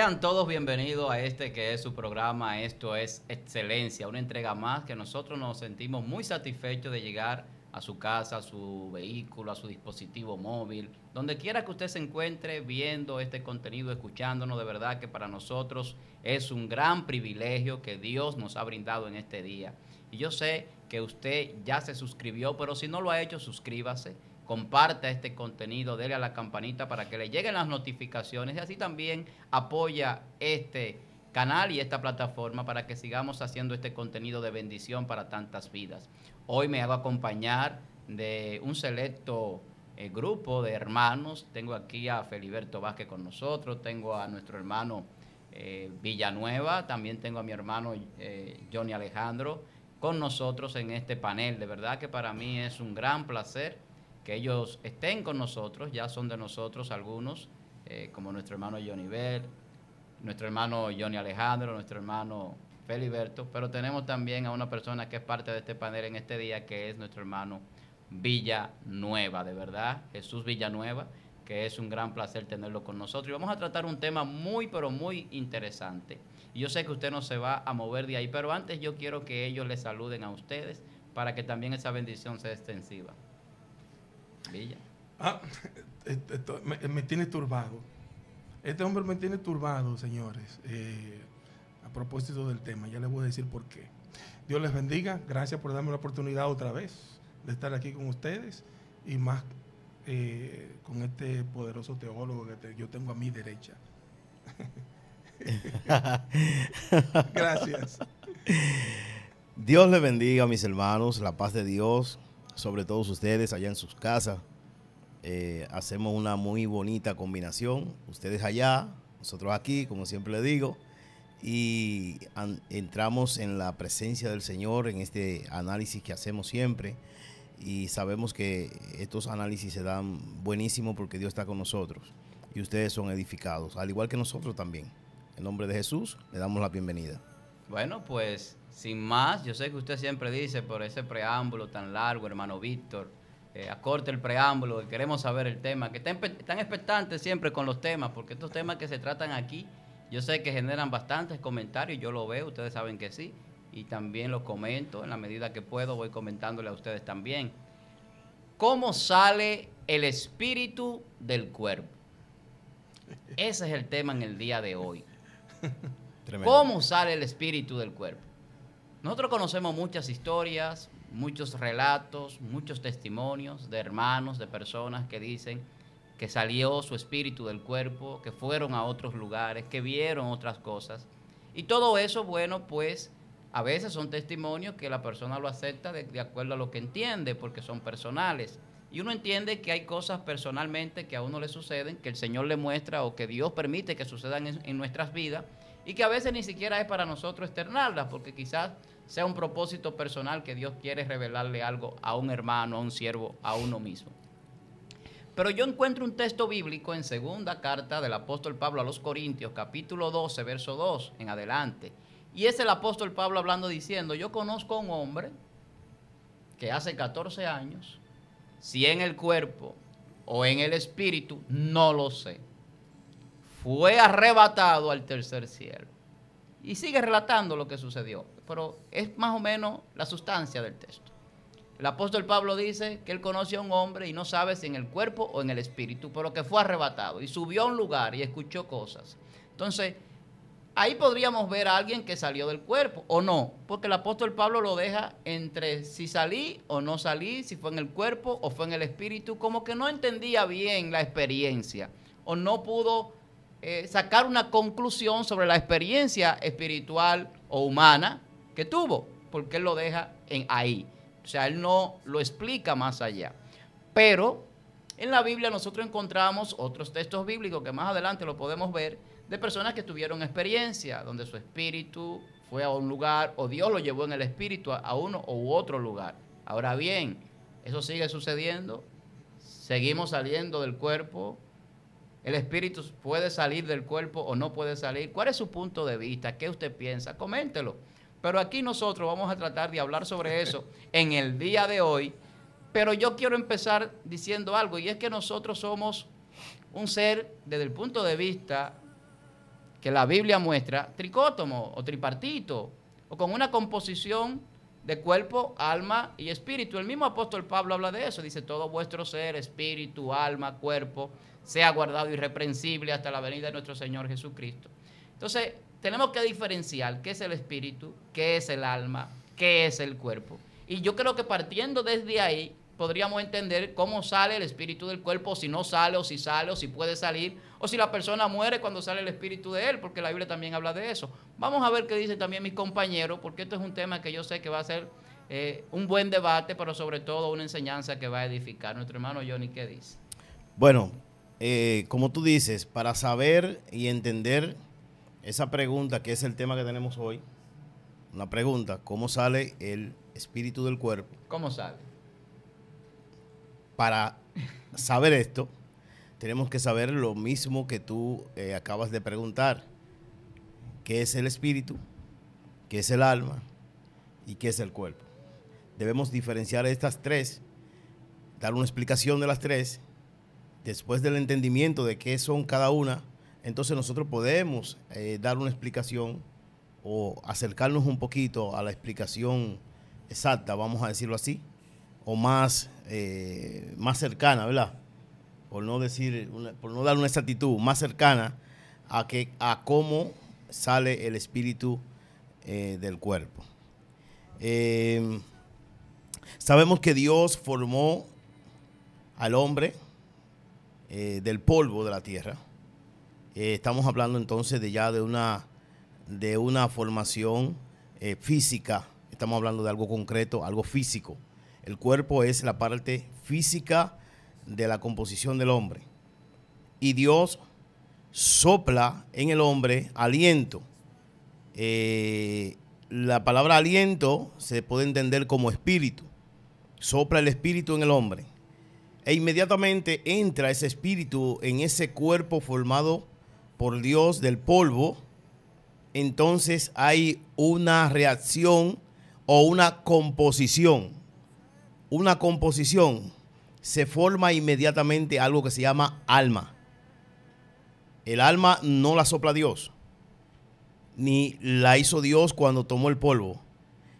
Sean todos bienvenidos a este que es su programa, esto es Excelencia, una entrega más que nosotros nos sentimos muy satisfechos de llegar a su casa, a su vehículo, a su dispositivo móvil, donde quiera que usted se encuentre viendo este contenido, escuchándonos, de verdad que para nosotros es un gran privilegio que Dios nos ha brindado en este día. Y yo sé que usted ya se suscribió, pero si no lo ha hecho, suscríbase comparta este contenido, dele a la campanita para que le lleguen las notificaciones y así también apoya este canal y esta plataforma para que sigamos haciendo este contenido de bendición para tantas vidas. Hoy me hago acompañar de un selecto eh, grupo de hermanos. Tengo aquí a Feliberto Vázquez con nosotros, tengo a nuestro hermano eh, Villanueva, también tengo a mi hermano eh, Johnny Alejandro con nosotros en este panel. De verdad que para mí es un gran placer que ellos estén con nosotros, ya son de nosotros algunos, eh, como nuestro hermano Johnny Bell, nuestro hermano Johnny Alejandro, nuestro hermano Feliberto, pero tenemos también a una persona que es parte de este panel en este día, que es nuestro hermano Villanueva, de verdad, Jesús Villanueva, que es un gran placer tenerlo con nosotros. Y vamos a tratar un tema muy, pero muy interesante. yo sé que usted no se va a mover de ahí, pero antes yo quiero que ellos les saluden a ustedes para que también esa bendición sea extensiva. Ah, me, tiene turbado. Este hombre me tiene turbado, señores. Eh, a propósito del tema, ya les voy a decir por qué. Dios les bendiga. Gracias por darme la oportunidad otra vez de estar aquí con ustedes y más eh, con este poderoso teólogo que yo tengo a mi derecha. Gracias. Dios les bendiga, mis hermanos, la paz de Dios sobre todos ustedes allá en sus casas. Eh, hacemos una muy bonita combinación. Ustedes allá, nosotros aquí, como siempre le digo. Y entramos en la presencia del Señor en este análisis que hacemos siempre. Y sabemos que estos análisis se dan buenísimo porque Dios está con nosotros. Y ustedes son edificados, al igual que nosotros también. En nombre de Jesús, le damos la bienvenida. Bueno, pues sin más, yo sé que usted siempre dice por ese preámbulo tan largo, hermano Víctor, eh, acorte el preámbulo, queremos saber el tema, que están, están expectantes siempre con los temas, porque estos temas que se tratan aquí, yo sé que generan bastantes comentarios, yo lo veo, ustedes saben que sí, y también los comento en la medida que puedo, voy comentándole a ustedes también. ¿Cómo sale el espíritu del cuerpo? Ese es el tema en el día de hoy. ¿Cómo sale el espíritu del cuerpo? Nosotros conocemos muchas historias, muchos relatos, muchos testimonios de hermanos, de personas que dicen que salió su espíritu del cuerpo, que fueron a otros lugares, que vieron otras cosas. Y todo eso, bueno, pues a veces son testimonios que la persona lo acepta de, acuerdo a lo que entiende, porque son personales. Y uno entiende que hay cosas personalmente que a uno le suceden, que el Señor le muestra o que Dios permite que sucedan en nuestras vidas, y que a veces ni siquiera es para nosotros externarla, porque quizás sea un propósito personal que Dios quiere revelarle algo a un hermano, a un siervo, a uno mismo. Pero yo encuentro un texto bíblico en segunda carta del apóstol Pablo a los Corintios, capítulo 12, verso 2 en adelante. Y es el apóstol Pablo hablando diciendo, yo conozco a un hombre que hace 14 años, si en el cuerpo o en el espíritu, no lo sé fue arrebatado al tercer cielo. Y sigue relatando lo que sucedió, pero es más o menos la sustancia del texto. El apóstol Pablo dice que él conoce a un hombre y no sabe si en el cuerpo o en el espíritu, pero que fue arrebatado y subió a un lugar y escuchó cosas. Entonces, ahí podríamos ver a alguien que salió del cuerpo o no, porque el apóstol Pablo lo deja entre si salí o no salí, si fue en el cuerpo o fue en el espíritu, como que no entendía bien la experiencia o no pudo eh, sacar una conclusión sobre la experiencia espiritual o humana que tuvo, porque él lo deja en ahí. O sea, él no lo explica más allá. Pero en la Biblia nosotros encontramos otros textos bíblicos que más adelante lo podemos ver, de personas que tuvieron experiencia, donde su espíritu fue a un lugar o Dios lo llevó en el espíritu a uno u otro lugar. Ahora bien, eso sigue sucediendo, seguimos saliendo del cuerpo, el espíritu puede salir del cuerpo o no puede salir. ¿Cuál es su punto de vista? ¿Qué usted piensa? Coméntelo. Pero aquí nosotros vamos a tratar de hablar sobre eso en el día de hoy. Pero yo quiero empezar diciendo algo y es que nosotros somos un ser desde el punto de vista que la Biblia muestra tricótomo o tripartito o con una composición de cuerpo, alma y espíritu. El mismo apóstol Pablo habla de eso. Dice, todo vuestro ser, espíritu, alma, cuerpo, sea guardado irreprensible hasta la venida de nuestro Señor Jesucristo. Entonces, tenemos que diferenciar qué es el espíritu, qué es el alma, qué es el cuerpo. Y yo creo que partiendo desde ahí podríamos entender cómo sale el espíritu del cuerpo, si no sale o si sale o si puede salir, o si la persona muere cuando sale el espíritu de él, porque la Biblia también habla de eso. Vamos a ver qué dice también mi compañero, porque esto es un tema que yo sé que va a ser eh, un buen debate, pero sobre todo una enseñanza que va a edificar. Nuestro hermano Johnny, ¿qué dice? Bueno, eh, como tú dices, para saber y entender esa pregunta, que es el tema que tenemos hoy, una pregunta, ¿cómo sale el espíritu del cuerpo? ¿Cómo sale? Para saber esto, tenemos que saber lo mismo que tú eh, acabas de preguntar, qué es el espíritu, qué es el alma y qué es el cuerpo. Debemos diferenciar estas tres, dar una explicación de las tres después del entendimiento de qué son cada una, entonces nosotros podemos eh, dar una explicación o acercarnos un poquito a la explicación exacta, vamos a decirlo así, o más, eh, más cercana, ¿verdad? Por no decir, por no dar una exactitud, más cercana a, que, a cómo sale el espíritu eh, del cuerpo. sabemos que Dios formó al hombre, eh, del polvo de la Tierra. Eh, estamos hablando entonces de ya de una, de una formación eh, física, estamos hablando de algo concreto, algo físico. El cuerpo es la parte física de la composición del hombre. Y Dios sopla en el hombre aliento. la palabra aliento se puede entender como espíritu. Sopla el espíritu en el hombre e inmediatamente entra ese espíritu en ese cuerpo formado por Dios del polvo. Entonces hay una reacción o una composición. Una composición se forma inmediatamente algo que se llama alma. El alma no la sopla Dios, ni la hizo Dios cuando tomó el polvo.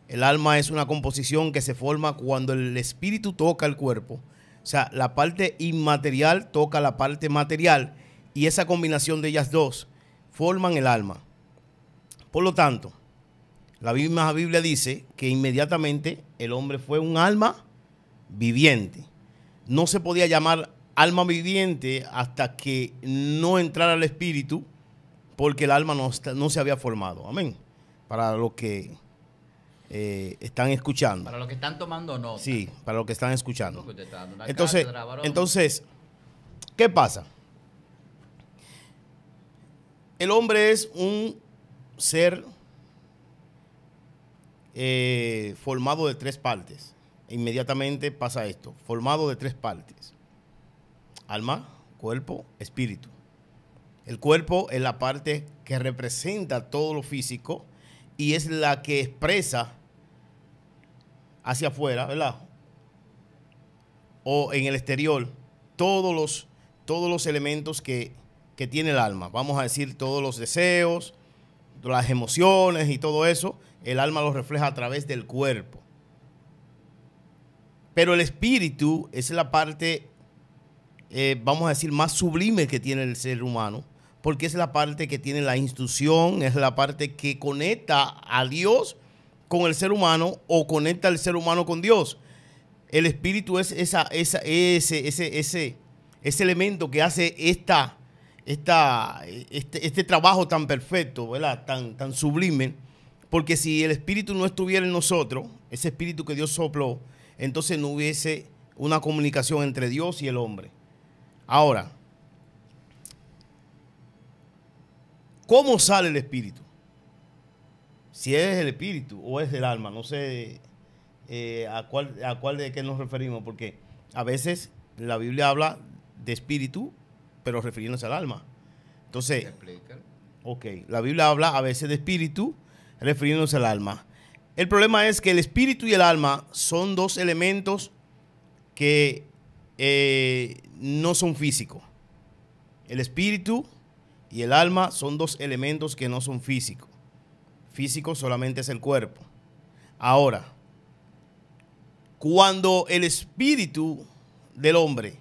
El alma es una composición que se forma cuando el espíritu toca el cuerpo o sea, la parte inmaterial toca la parte material y esa combinación de ellas dos forman el alma. Por lo tanto, la misma Biblia dice que inmediatamente el hombre fue un alma viviente. No se podía llamar alma viviente hasta que no entrara el espíritu, porque el alma no, no se había formado. Amén. Para lo que eh, están escuchando. Para los que están tomando nota. Sí, para los que están escuchando. Entonces, ¿qué pasa? El hombre es un ser eh, formado de tres partes. E inmediatamente pasa esto, formado de tres partes. Alma, cuerpo, espíritu. El cuerpo es la parte que representa todo lo físico y es la que expresa hacia afuera, ¿verdad? O en el exterior, todos los, todos los elementos que, tiene el alma. Vamos a decir todos los deseos, las emociones y todo eso, el alma los refleja a través del cuerpo. Pero el espíritu es la parte, eh, vamos a decir, más sublime que tiene el ser humano, porque es la parte que tiene la instrucción, es la parte que conecta a Dios con el ser humano o conecta al ser humano con Dios. El espíritu es esa, ese, ese, ese, elemento que hace esta, esta, este, este, trabajo tan perfecto, ¿verdad? Tan, tan sublime. Porque si el espíritu no estuviera en nosotros, ese espíritu que Dios sopló, entonces no hubiese una comunicación entre Dios y el hombre. Ahora, ¿cómo sale el espíritu? si es el espíritu o es el alma, no sé eh, a cuál a cuál de qué nos referimos, porque a veces la Biblia habla de espíritu, pero refiriéndose al alma. Entonces, ok, la Biblia habla a veces de espíritu, refiriéndose al alma. El problema es que el espíritu y el alma son dos elementos que eh, no son físicos. El espíritu y el alma son dos elementos que no son físicos físico solamente es el cuerpo. Ahora, cuando el espíritu del hombre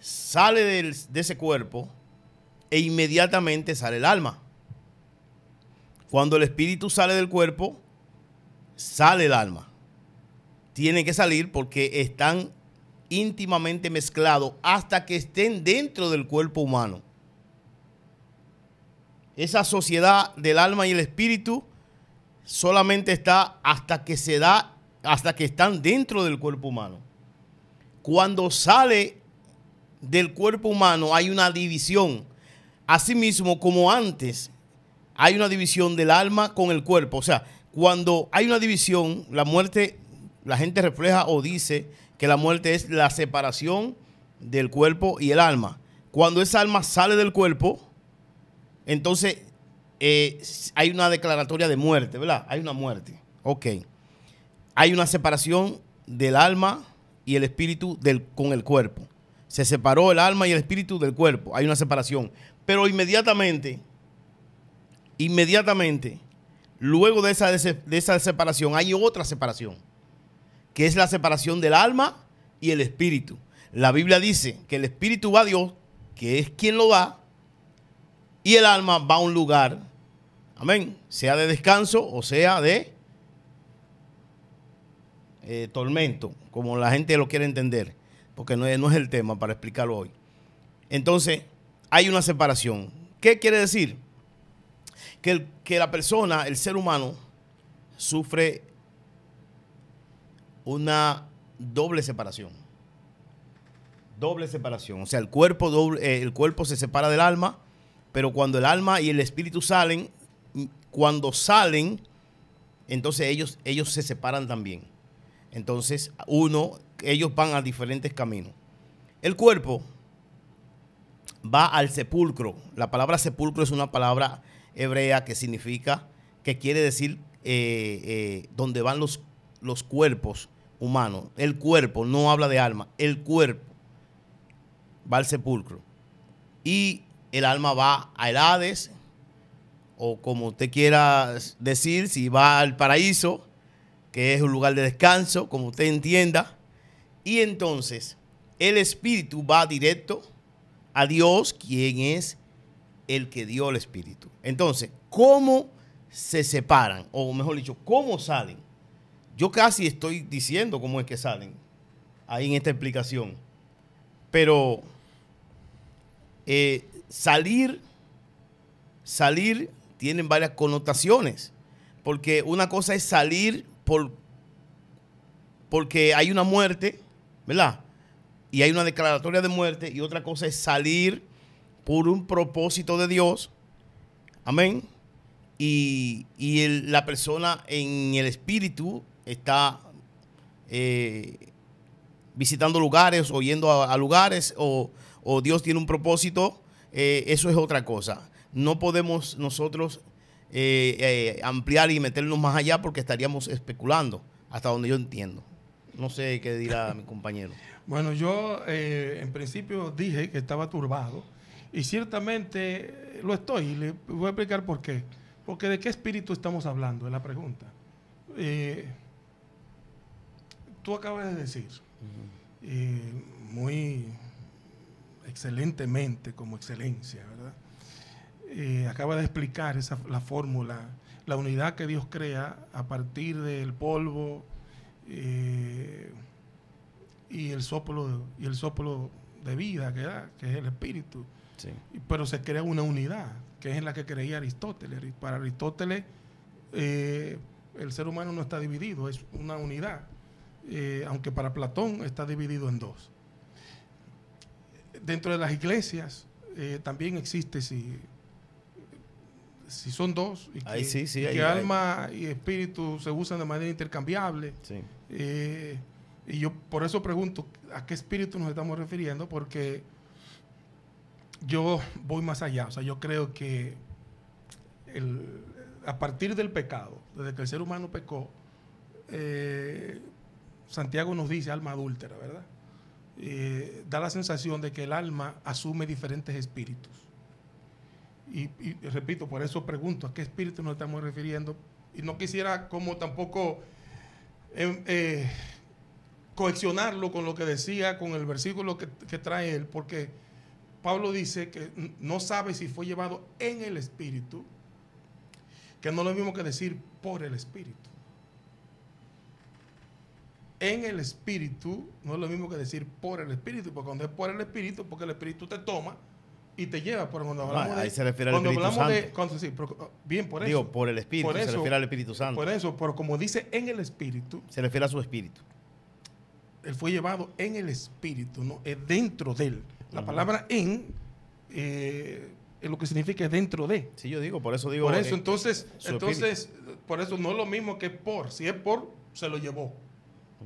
sale de ese cuerpo e inmediatamente sale el alma. Cuando el espíritu sale del cuerpo, sale el alma. Tiene que salir porque están íntimamente mezclados hasta que estén dentro del cuerpo humano. Esa sociedad del alma y el espíritu solamente está hasta que se da, hasta que están dentro del cuerpo humano. Cuando sale del cuerpo humano hay una división. Asimismo, como antes, hay una división del alma con el cuerpo. O sea, cuando hay una división, la muerte, la gente refleja o dice que la muerte es la separación del cuerpo y el alma. Cuando esa alma sale del cuerpo, entonces eh, hay una declaratoria de muerte, ¿verdad? Hay una muerte. Ok. Hay una separación del alma y el espíritu del, con el cuerpo. Se separó el alma y el espíritu del cuerpo. Hay una separación. Pero inmediatamente, inmediatamente, luego de esa, de esa separación, hay otra separación, que es la separación del alma y el espíritu. La Biblia dice que el espíritu va a Dios, que es quien lo da, y el alma va a un lugar, amén, sea de descanso o sea de eh, tormento, como la gente lo quiere entender, porque no es, el tema para explicarlo hoy. Entonces, hay una separación. ¿Qué quiere decir? Que, la persona, el ser humano, sufre una doble separación. Doble separación. O sea, el cuerpo, doble, eh, el cuerpo se separa del alma pero cuando el alma y el espíritu salen, cuando salen, entonces ellos, ellos se separan también. Entonces, uno, ellos van a diferentes caminos. El cuerpo va al sepulcro. La palabra sepulcro es una palabra hebrea que significa, que quiere decir eh, eh, donde van los, los cuerpos humanos. El cuerpo, no habla de alma, el cuerpo va al sepulcro. Y el alma va a Hades, o como usted quiera decir, si va al paraíso, que es un lugar de descanso, como usted entienda. Y entonces el espíritu va directo a Dios, quien es el que dio el espíritu. Entonces, ¿cómo se separan? O mejor dicho, ¿cómo salen? Yo casi estoy diciendo cómo es que salen ahí en esta explicación. Pero eh, salir, salir tienen varias connotaciones, porque una cosa es salir por, porque hay una muerte, ¿verdad? Y hay una declaratoria de muerte, y otra cosa es salir por un propósito de Dios, amén, y, la persona en el espíritu está... Eh, visitando lugares o yendo a, lugares o, o Dios tiene un propósito eh, eso es otra cosa. No podemos nosotros eh, eh, ampliar y meternos más allá porque estaríamos especulando, hasta donde yo entiendo. No sé qué dirá mi compañero. Bueno, yo en principio dije que estaba turbado y ciertamente lo estoy y le voy a explicar por qué. Porque de qué espíritu estamos hablando, es la pregunta. tú acabas de decir, muy excelentemente como excelencia, ¿verdad? Eh, acaba de explicar esa, la fórmula, la unidad que Dios crea a partir del polvo eh, y, el soplo, y el soplo de vida que da, que es el espíritu. Pero se crea una unidad, que es en la que creía Aristóteles. Para Aristóteles, eh, el ser humano no está dividido, es una unidad. aunque para Platón está dividido en dos dentro de las iglesias eh, también existe si, si son dos que, alma y espíritu se usan de manera intercambiable. Eh, y yo por eso pregunto a qué espíritu nos estamos refiriendo, porque yo voy más allá. O sea, yo creo que a partir del pecado, desde que el ser humano pecó, eh, Santiago nos dice alma adúltera, ¿verdad? Eh, da la sensación de que el alma asume diferentes espíritus. Y, repito, por eso pregunto, ¿a qué espíritu nos estamos refiriendo? Y no quisiera como tampoco em, eh, con lo que decía, con el versículo que, trae él, porque Pablo dice que no sabe si fue llevado en el espíritu, que no lo mismo que decir por el espíritu en el espíritu no es lo mismo que decir por el espíritu, porque cuando es por el espíritu, porque el espíritu te toma y te lleva. Pero cuando hablamos ahí se refiere al Espíritu Santo. cuando, sí, oh, bien, por eso. Digo, por el espíritu, se refiere al Espíritu Santo. Por eso, pero como dice en el espíritu. Se refiere a su espíritu. Él fue llevado en el espíritu, no es dentro de él. La palabra en. Eh, es lo que significa dentro de. Sí, yo digo, por eso digo. Por eso, entonces, entonces, por eso no es lo mismo que por. Si es por, se lo llevó.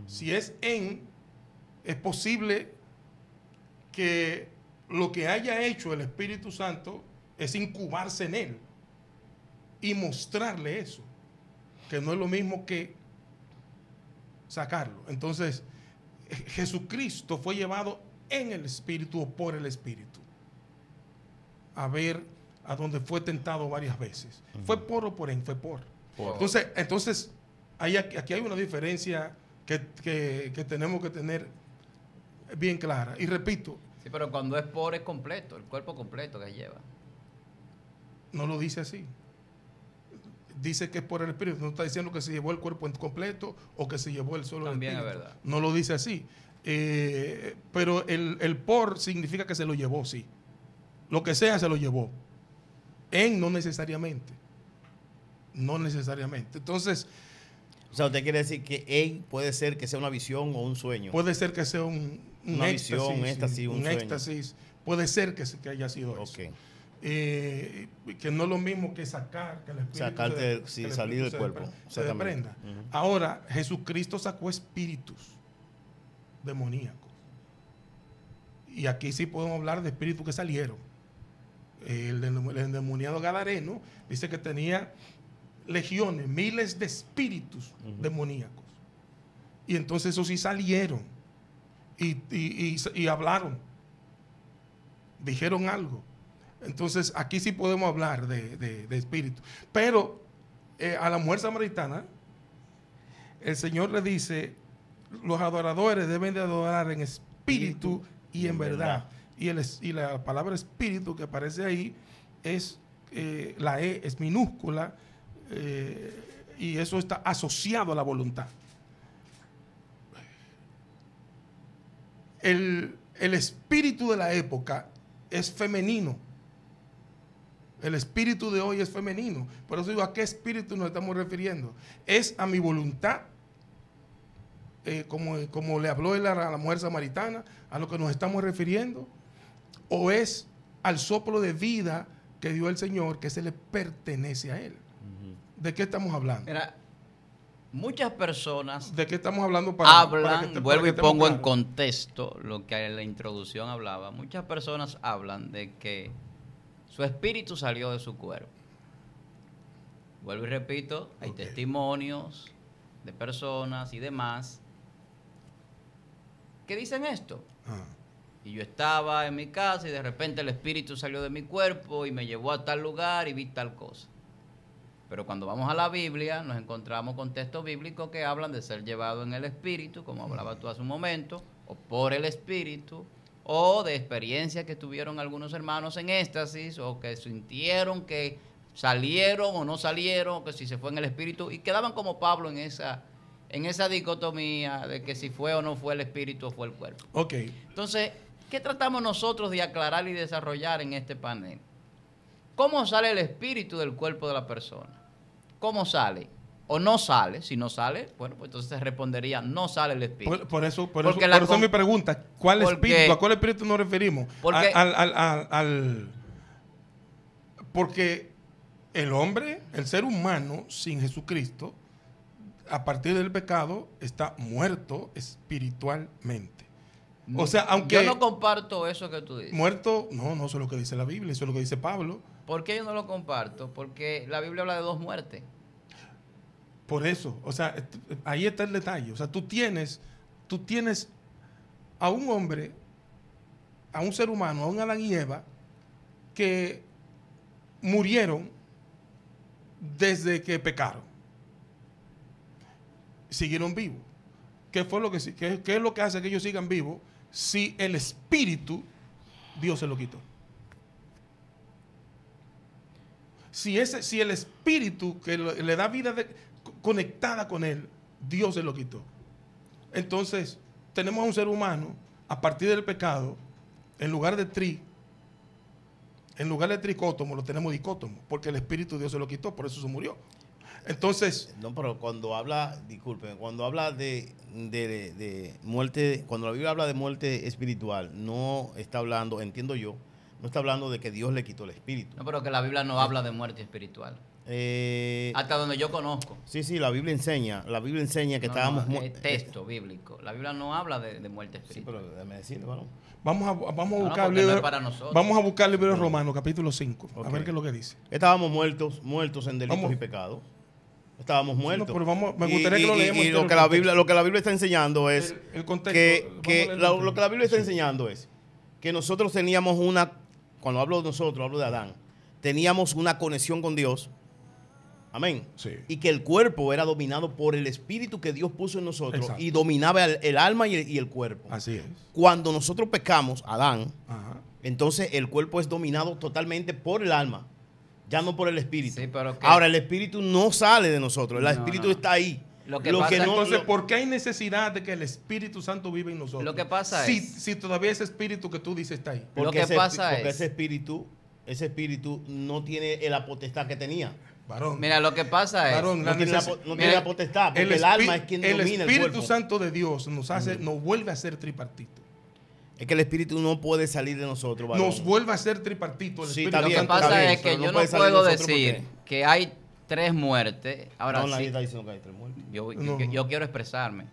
Si es en, es posible que lo que haya hecho el Espíritu Santo es incubarse en él y mostrarle eso, que no es lo mismo que sacarlo. Entonces, Jesucristo fue llevado en el Espíritu o por el Espíritu a ver a donde fue tentado varias veces. Fue por o por en, fue por. Entonces, entonces hay, aquí hay una diferencia que, tenemos que tener bien clara. Y repito. Sí, pero cuando es por, es completo, el cuerpo completo que lleva. No lo dice así. Dice que es por el espíritu. No está diciendo que se llevó el cuerpo completo o que se llevó el solo También el verdad. No lo dice así. Eh, pero el, el, por significa que se lo llevó, sí. Lo que sea se lo llevó. En no necesariamente. No necesariamente. Entonces, o sea, usted quiere decir que él puede ser que sea una visión o un sueño. Puede ser que sea un, una visión, un éxtasis, un, éxtasis. Puede ser que, haya sido eso. Eh, que no es lo mismo que sacar, que el espíritu Sacarte, salir del cuerpo. Se desprenda. Ahora, Jesucristo sacó espíritus demoníacos. Y aquí sí podemos hablar de espíritus que salieron. El, endemoniado endemoniado Gadareno dice que tenía legiones, miles de espíritus demoníacos. Y entonces esos sí salieron y, hablaron, dijeron algo. Entonces aquí sí podemos hablar de, espíritu. Pero eh, a la mujer samaritana, el Señor le dice, los adoradores deben de adorar en espíritu y en verdad. Y, y la palabra espíritu que aparece ahí es, eh, la E es minúscula eh, y eso está asociado a la voluntad. El, espíritu de la época es femenino. El espíritu de hoy es femenino. Pero eso digo, ¿a qué espíritu nos estamos refiriendo? Es a mi voluntad, eh, como, como, le habló a la mujer samaritana, a lo que nos estamos refiriendo, o es al soplo de vida que dio el Señor, que se le pertenece a él. ¿De qué estamos hablando? Mira, muchas personas. ¿De qué estamos hablando para Hablan, vuelvo y pongo en contexto lo que en la introducción hablaba. Muchas personas hablan de que su espíritu salió de su cuerpo. Vuelvo y repito, hay testimonios de personas y demás que dicen esto. Ah. Y yo estaba en mi casa y de repente el espíritu salió de mi cuerpo y me llevó a tal lugar y vi tal cosa. Pero cuando vamos a la Biblia, nos encontramos con textos bíblicos que hablan de ser llevado en el Espíritu, como hablaba tú hace un momento, o por el Espíritu, o de experiencias que tuvieron algunos hermanos en éxtasis, o que sintieron que salieron o no salieron, que si se fue en el Espíritu, y quedaban como Pablo en esa, en esa dicotomía de que si fue o no fue el Espíritu o fue el cuerpo. Okay. Entonces, ¿qué tratamos nosotros de aclarar y desarrollar en este panel? ¿Cómo sale el espíritu del cuerpo de la persona? ¿Cómo sale? O no sale. Si no sale, bueno, pues entonces se respondería, no sale el espíritu. Por, eso, por eso, es mi pregunta. ¿Cuál espíritu? ¿A cuál espíritu nos referimos? Porque, al, porque el hombre, el ser humano, sin Jesucristo, a partir del pecado, está muerto espiritualmente. O sea, aunque. Yo no comparto eso que tú dices. Muerto, no, no, es lo que dice la Biblia, eso es lo que dice Pablo. ¿Por qué yo no lo comparto? Porque la Biblia habla de dos muertes. Por eso, o sea, ahí está el detalle. O sea, tú tienes, tú tienes a un hombre, a un ser humano, a un Adán y Eva, que murieron desde que pecaron. Siguieron vivos. ¿Qué, fue lo que, qué es lo que hace que ellos sigan vivos si el espíritu Dios se lo quitó? si, ese, si el espíritu que le da vida conectada con él, Dios se lo quitó. Entonces, tenemos a un ser humano, a partir del pecado, en lugar de tri, en lugar de tricótomo, lo tenemos dicótomo, porque el espíritu de Dios se lo quitó, por eso se murió. Entonces. No, pero cuando habla, disculpen, cuando habla de, de, muerte, cuando la Biblia habla de muerte espiritual, no está hablando, entiendo yo, no está hablando de que Dios le quitó el espíritu. No, pero que la Biblia no eh. habla de muerte espiritual. Eh. Hasta donde yo conozco. Sí, sí, la Biblia enseña. La Biblia enseña que estábamos no, texto bíblico. La Biblia no habla de, muerte espiritual. Sí, pero déjame decirle, Vamos a, vamos a buscar el libro, Vamos a buscar el libro de mm. Romanos, capítulo 5. A ver qué es lo que dice. Estábamos muertos, muertos en delitos y pecados. Estábamos muertos. me gustaría que lo leemos. lo, que la Biblia, lo que la Biblia está enseñando es. que, lo que la Biblia está enseñando es que nosotros teníamos una cuando hablo de nosotros, hablo de Adán, teníamos una conexión con Dios. Amén. Y que el cuerpo era dominado por el espíritu que Dios puso en nosotros y dominaba el, alma y el, cuerpo. Así es. Cuando nosotros pecamos, Adán, entonces el cuerpo es dominado totalmente por el alma, ya no por el espíritu. pero Ahora, el espíritu no sale de nosotros, el espíritu está ahí. Lo que, pasa entonces, ¿por qué hay necesidad de que el Espíritu Santo viva en nosotros? Lo que pasa es. Si todavía ese espíritu que tú dices está ahí. lo que ese, pasa ese espíritu, ese espíritu no tiene la potestad que tenía. Varón. Mira, lo que pasa es. Varón, no, tiene la, potestad, porque el, alma es quien el cuerpo. Espíritu Santo de Dios nos hace, vuelve a ser tripartito. Es que el espíritu no puede salir de nosotros. Nos vuelve a ser tripartito. El espíritu. lo que pasa es que yo no puedo decir que hay tres muertes. Ahora sí, está diciendo que hay tres Yo, yo, quiero expresarme.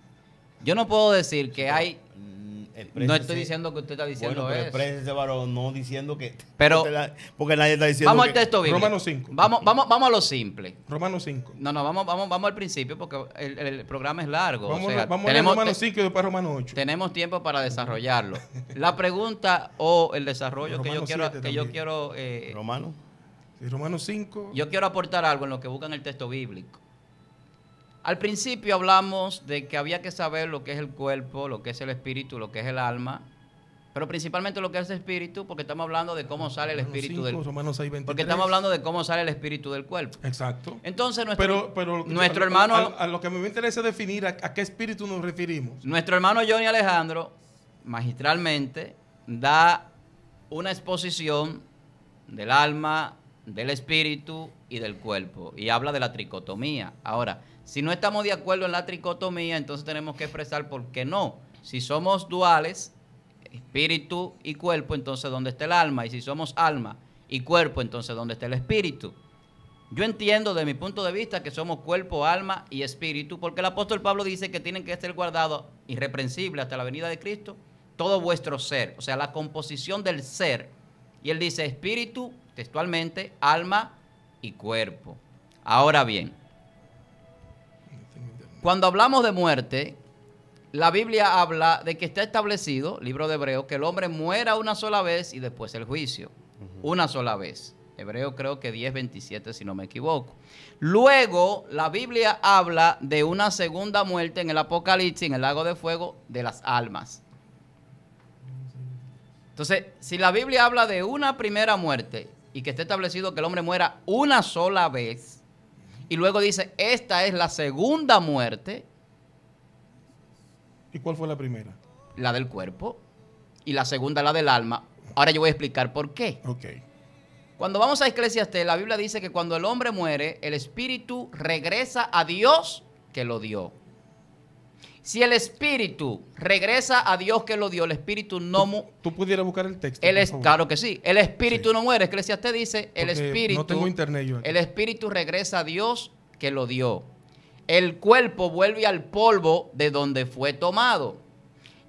Yo no puedo decir que hay mm, No estoy diciendo que usted está diciendo bueno, pero ese varón, no diciendo que. Pero. Porque nadie está diciendo. Vamos al texto bíblico. Romanos 5. Vamos, vamos, vamos a lo simple. Romanos 5. No, no, vamos, vamos, vamos al principio porque el, el programa es largo. Vamos, tenemos, a Romanos 5 y después Romano Romanos 8. Tenemos tiempo para desarrollarlo. La pregunta o el desarrollo que yo quiero. Que yo quiero eh, Romano. Romanos 5. Yo quiero aportar algo en lo que buscan el texto bíblico. Al principio hablamos de que había que saber lo que es el cuerpo, lo que es el espíritu, lo que es el alma, pero principalmente lo que es el espíritu, porque estamos hablando de cómo sale el espíritu del porque estamos hablando de cómo sale el espíritu del cuerpo. Exacto. Entonces nuestro, pero, pero, nuestro hermano a, lo que me interesa definir a, a qué espíritu nos referimos. Nuestro hermano Johnny Alejandro magistralmente da una exposición del alma, del espíritu y del cuerpo. Y habla de la tricotomía. Ahora, si no estamos de acuerdo en la tricotomía, entonces tenemos que expresar por qué no. Si somos duales, espíritu y cuerpo, entonces ¿dónde está el alma? Y si somos alma y cuerpo, entonces ¿dónde está el espíritu? Yo entiendo de mi punto de vista que somos cuerpo, alma y espíritu, porque el apóstol Pablo dice que tienen que ser guardados irreprensibles hasta la venida de Cristo, todo vuestro ser, o sea, la composición del ser. Y él dice espíritu, textualmente alma y cuerpo. Ahora bien, cuando hablamos de muerte, la Biblia habla de que está establecido, libro de Hebreo, que el hombre muera una sola vez y después el juicio. Una sola vez. Hebreo creo que 10.27 si no me equivoco. Luego, la Biblia habla de una segunda muerte en el Apocalipsis, en el lago de fuego, de las almas. Entonces, si la Biblia habla de una primera muerte y que esté establecido que el hombre muera una sola vez, y luego dice, esta es la segunda muerte. ¿Y cuál fue la primera? La del cuerpo, y la segunda la del alma. Ahora yo voy a explicar por qué. Cuando vamos a Eclesiastes, la Biblia dice que cuando el hombre muere, el espíritu regresa a Dios que lo dio. Si el espíritu regresa a Dios que lo dio, el espíritu no muere. Tú, pudieras buscar el texto. es, Claro que sí. El espíritu no muere. usted dice: el espíritu. No tengo internet yo El espíritu regresa a Dios que lo dio. El cuerpo vuelve al polvo de donde fue tomado.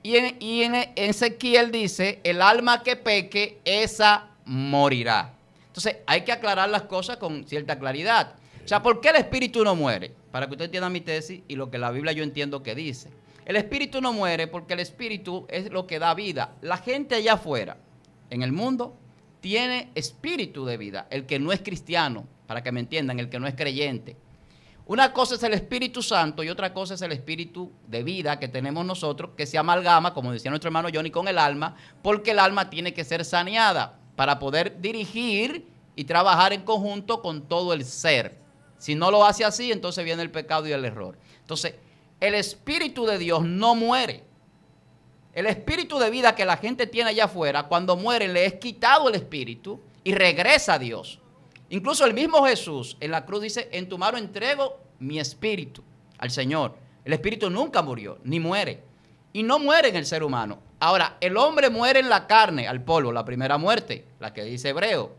Y y en Ezequiel dice: el alma que peque, esa morirá. Entonces hay que aclarar las cosas con cierta claridad. O sea, ¿por qué el espíritu no muere? para que usted entienda mi tesis y lo que la Biblia yo entiendo que dice. El espíritu no muere porque el espíritu es lo que da vida. La gente allá afuera, en el mundo, tiene espíritu de vida. El que no es cristiano, para que me entiendan, el que no es creyente. Una cosa es el Espíritu Santo y otra cosa es el Espíritu de vida que tenemos nosotros, que se amalgama, como decía nuestro hermano Johnny, con el alma, porque el alma tiene que ser saneada para poder dirigir y trabajar en conjunto con todo el ser. Si no lo hace así, entonces viene el pecado y el error. Entonces, el Espíritu de Dios no muere. El espíritu de vida que la gente tiene allá afuera, cuando muere, le es quitado el espíritu y regresa a Dios. Incluso el mismo Jesús en la cruz dice, en tu mano entrego mi espíritu al Señor. El espíritu nunca murió, ni muere. Y no muere en el ser humano. Ahora, el hombre muere en la carne, al polvo, la primera muerte, la que dice Hebreo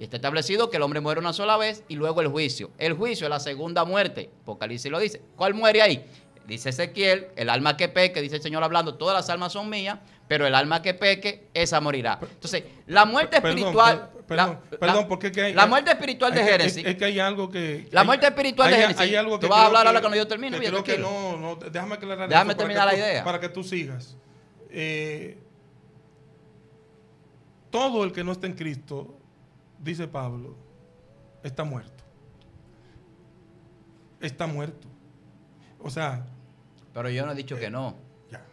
y está establecido que el hombre muere una sola vez y luego el juicio. El juicio es la segunda muerte. Apocalipsis lo dice. ¿Cuál muere ahí? Dice Ezequiel, el alma que peque, dice el Señor hablando, todas las almas son mías, pero el alma que peque, esa morirá. Entonces, la muerte espiritual... Perdón, perdón, ¿por qué? porque que hay, La muerte espiritual de Génesis... Es, que hay algo que... La muerte espiritual de Génesis... Hay, algo que tú vas a hablar ahora cuando yo termine. que no, déjame terminar la idea. Para que tú sigas. Eh, todo el que no está en Cristo dice Pablo, está muerto. Está muerto. O sea... Pero yo no he dicho que no. Eh, ya.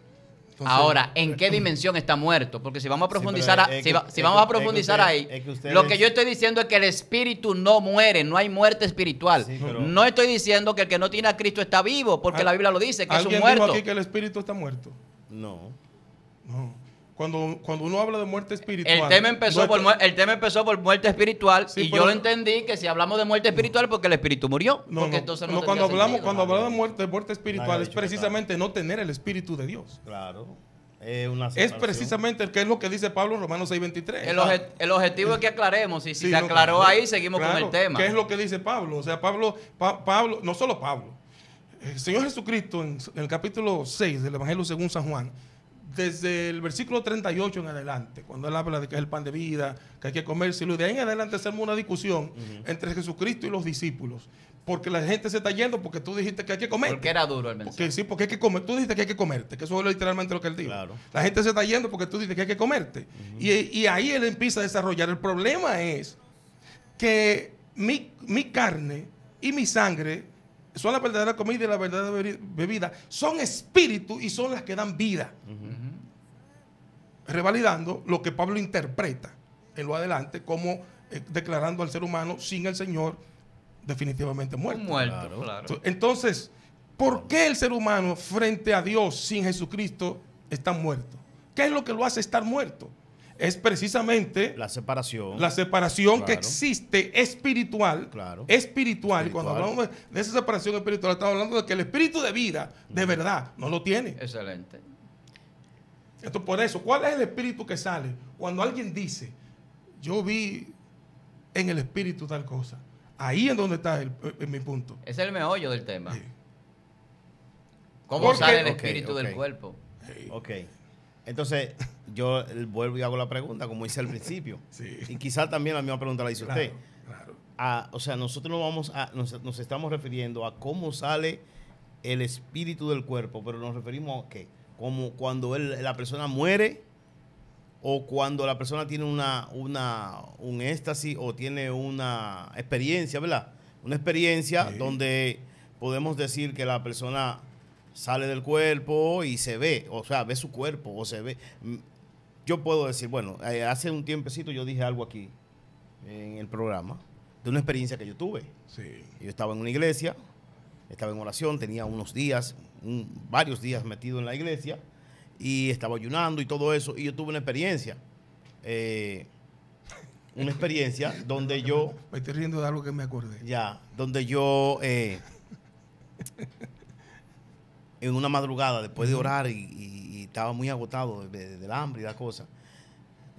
Ahora, ¿en qué eh, dimensión está muerto? Porque si vamos a profundizar, si, vamos a profundizar ahí, lo que yo estoy diciendo es que el espíritu no muere, no hay muerte espiritual. No estoy diciendo que el que no tiene a Cristo está vivo, porque la Biblia lo dice, que es un muerto. ¿Alguien dijo aquí que el espíritu está muerto? No. No. Cuando, uno habla de muerte espiritual. El tema empezó, por, el tema empezó por muerte espiritual y yo lo entendí que si hablamos de muerte espiritual porque el espíritu murió. No, cuando hablamos, cuando hablamos de muerte, muerte espiritual es precisamente no tener el espíritu de Dios. Claro. es precisamente el que es lo que dice Pablo en Romanos 6:23. El, el objetivo es que aclaremos y si se aclaró ahí seguimos con el tema. ¿Qué es lo que dice Pablo? O sea, Pablo, Pablo no solo Pablo. El Señor Jesucristo en, en, el capítulo 6 del Evangelio según San Juan desde el versículo 38 en adelante, cuando él habla de que es el pan de vida, que hay que si y de ahí en adelante hacemos una discusión entre Jesucristo y los discípulos. Porque la gente se está yendo porque tú dijiste que hay que comer. Porque era duro el mensaje. Porque, sí, porque hay que comer. Tú dijiste que hay que comerte, que eso es literalmente lo que él dijo. La gente se está yendo porque tú dijiste que hay que comerte. y, ahí él empieza a desarrollar. El problema es que mi, mi carne y mi sangre son la verdadera comida y la verdadera bebida. Son espíritu y son las que dan vida. Revalidando lo que Pablo interpreta en lo adelante como eh, declarando al ser humano sin el Señor definitivamente muerto. Muerto, Entonces, ¿por qué el ser humano frente a Dios sin Jesucristo está muerto? ¿Qué es lo que lo hace estar muerto? es precisamente la separación. La separación que existe espiritual. Claro. Espiritual. Cuando hablamos de esa separación espiritual, estamos hablando de que el espíritu de vida, de verdad, no lo tiene. Excelente. Entonces, por eso, ¿cuál es el espíritu que sale? Cuando alguien dice, yo vi en el espíritu tal cosa. Ahí es donde está el, en eh, eh, mi punto. Es el meollo del tema. ¿Cómo sale el espíritu del cuerpo? Ok. Entonces, yo vuelvo y hago la pregunta, como hice al principio. Y quizás también la misma pregunta la hizo usted. Claro. o sea, nosotros nos, estamos refiriendo a cómo sale el espíritu del cuerpo, pero nos referimos a qué? Como cuando la persona muere o cuando la persona tiene una, una, un éxtasis o tiene una experiencia, ¿verdad? Una experiencia donde podemos decir que la persona sale del cuerpo y se ve, o sea, ve su cuerpo o se ve. Yo puedo decir, bueno, eh, hace un tiempecito yo dije algo aquí en el programa de una experiencia que yo tuve. Sí. Yo estaba en una iglesia, estaba en oración, tenía unos días, varios días metido en la iglesia y estaba ayunando y todo eso y yo tuve una experiencia. Eh, una experiencia donde yo... Me, estoy riendo de algo que me acordé. Ya, donde yo... Eh, en una madrugada después de orar y, estaba muy agotado del hambre y la cosa.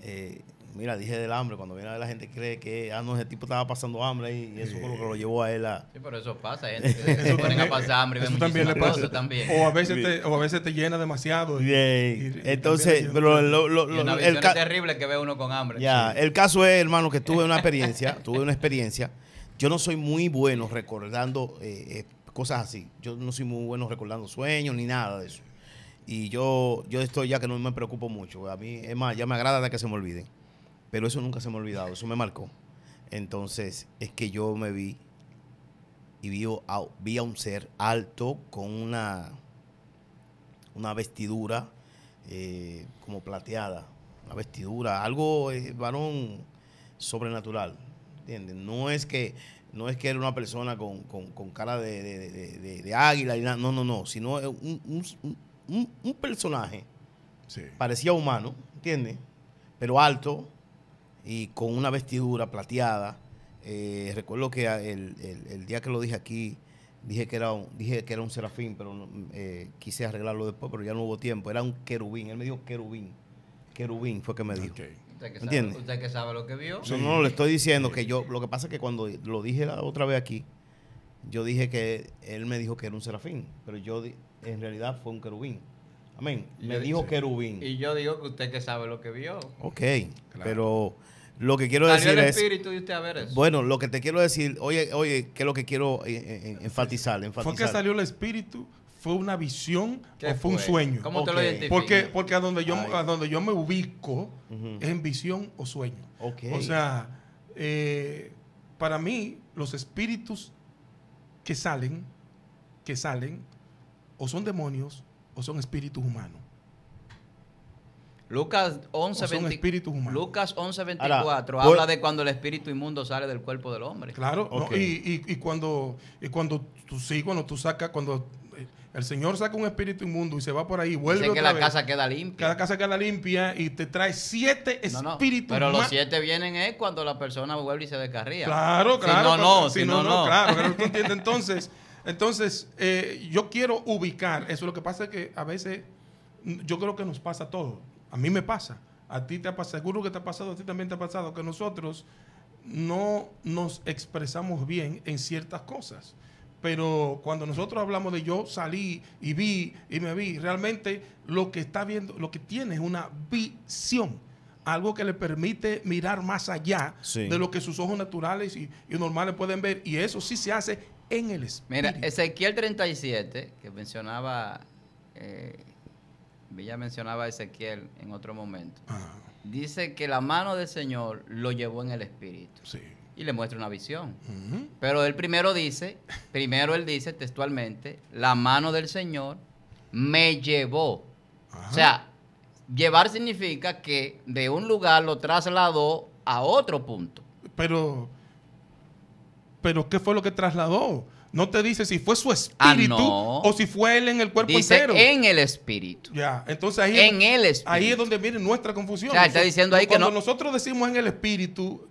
Eh, mira, dije del hambre, cuando viene a ver la gente cree que, ah, no, ese tipo estaba pasando hambre y, eso fue lo que lo llevó a él a... Sí, pero eso pasa, gente. Eso ponen a pasar hambre, y también le pasa. también. O a, veces te, llena demasiado. Entonces, lo, lo, una terrible que ve uno con hambre. Ya, el caso es, hermano, que tuve una experiencia, tuve una experiencia. Yo no soy muy bueno recordando eh, eh cosas así. Yo no soy muy bueno recordando sueños ni nada de eso. Y yo, yo estoy ya que no me preocupo mucho. A mí, es más, ya me agrada que se me olviden. Pero eso nunca se me ha olvidado, eso me marcó. Entonces, es que yo me vi y vi a, vi a un ser alto con una, una vestidura eh, como plateada, una vestidura, algo eh, varón sobrenatural. ¿Entiendes? No es que no es que era una persona con, cara de, águila, no, no, no, sino un, un, personaje. Parecía humano, ¿entiendes? Pero alto y con una vestidura plateada. Eh, recuerdo que el, día que lo dije aquí, dije que era un, dije que era un serafín, pero eh, quise arreglarlo después, pero ya no hubo tiempo. Era un querubín. Él me dijo querubín. Querubín fue que me dijo. Usted que, sabe, lo que vio. No, no, le estoy diciendo que yo, lo que pasa es que cuando lo dije la otra vez aquí, yo dije que él me dijo que era un serafín, pero yo en realidad fue un querubín. Amén. Me dijo querubín. Y yo digo que usted que sabe lo que vio. Ok, pero lo que quiero Salió decir el espíritu de usted a ver eso. Bueno, lo que te quiero decir, oye, oye, qué es lo que quiero enfatizar, eh, eh, eh, enfatizar, Fue que salió el espíritu fue una visión o fue, un sueño. ¿Cómo Porque, porque a, donde yo, a donde yo me ubico es en visión o sueño. O sea, eh, para mí los espíritus que salen, que salen, o son demonios o son espíritus humanos. Lucas 11, Lucas 24 habla de cuando el espíritu inmundo sale del cuerpo del hombre. Claro, y, cuando, y cuando tú sí, cuando tú sacas, cuando el Señor saca un espíritu inmundo y se va por ahí, vuelve otra que la casa queda limpia. Cada casa queda limpia y te trae siete espíritus. pero los siete vienen es cuando la persona vuelve y se descarría. Claro, claro. Si no, no. si, no, no, Entonces, entonces eh, yo quiero ubicar. Eso lo que pasa es que a veces mm, yo creo que nos pasa todo, A mí me pasa. A ti te ha pasado. Seguro que te ha pasado. A ti también te ha pasado. Que nosotros no nos expresamos bien en ciertas cosas pero cuando nosotros hablamos de yo salí y vi y me vi, realmente lo que está viendo, lo que tiene es una visión, algo que le permite mirar más allá de lo que sus ojos naturales y, normales pueden ver, y eso sí se hace en el espíritu. Mira, Ezequiel 37, que mencionaba, eh, mencionaba Ezequiel en otro momento, dice que la mano del Señor lo llevó en el espíritu. Sí y le muestra una visión. Pero él primero dice, primero él dice textualmente, la mano del Señor me llevó. O sea, llevar significa que de un lugar lo trasladó a otro punto. Pero, pero ¿qué fue lo que trasladó? No te dice si fue su ah, espíritu o si fue él en el cuerpo dice entero. En el espíritu. Ya, entonces ahí, en ahí es donde viene nuestra confusión. O está diciendo ahí que no. nosotros decimos en el espíritu,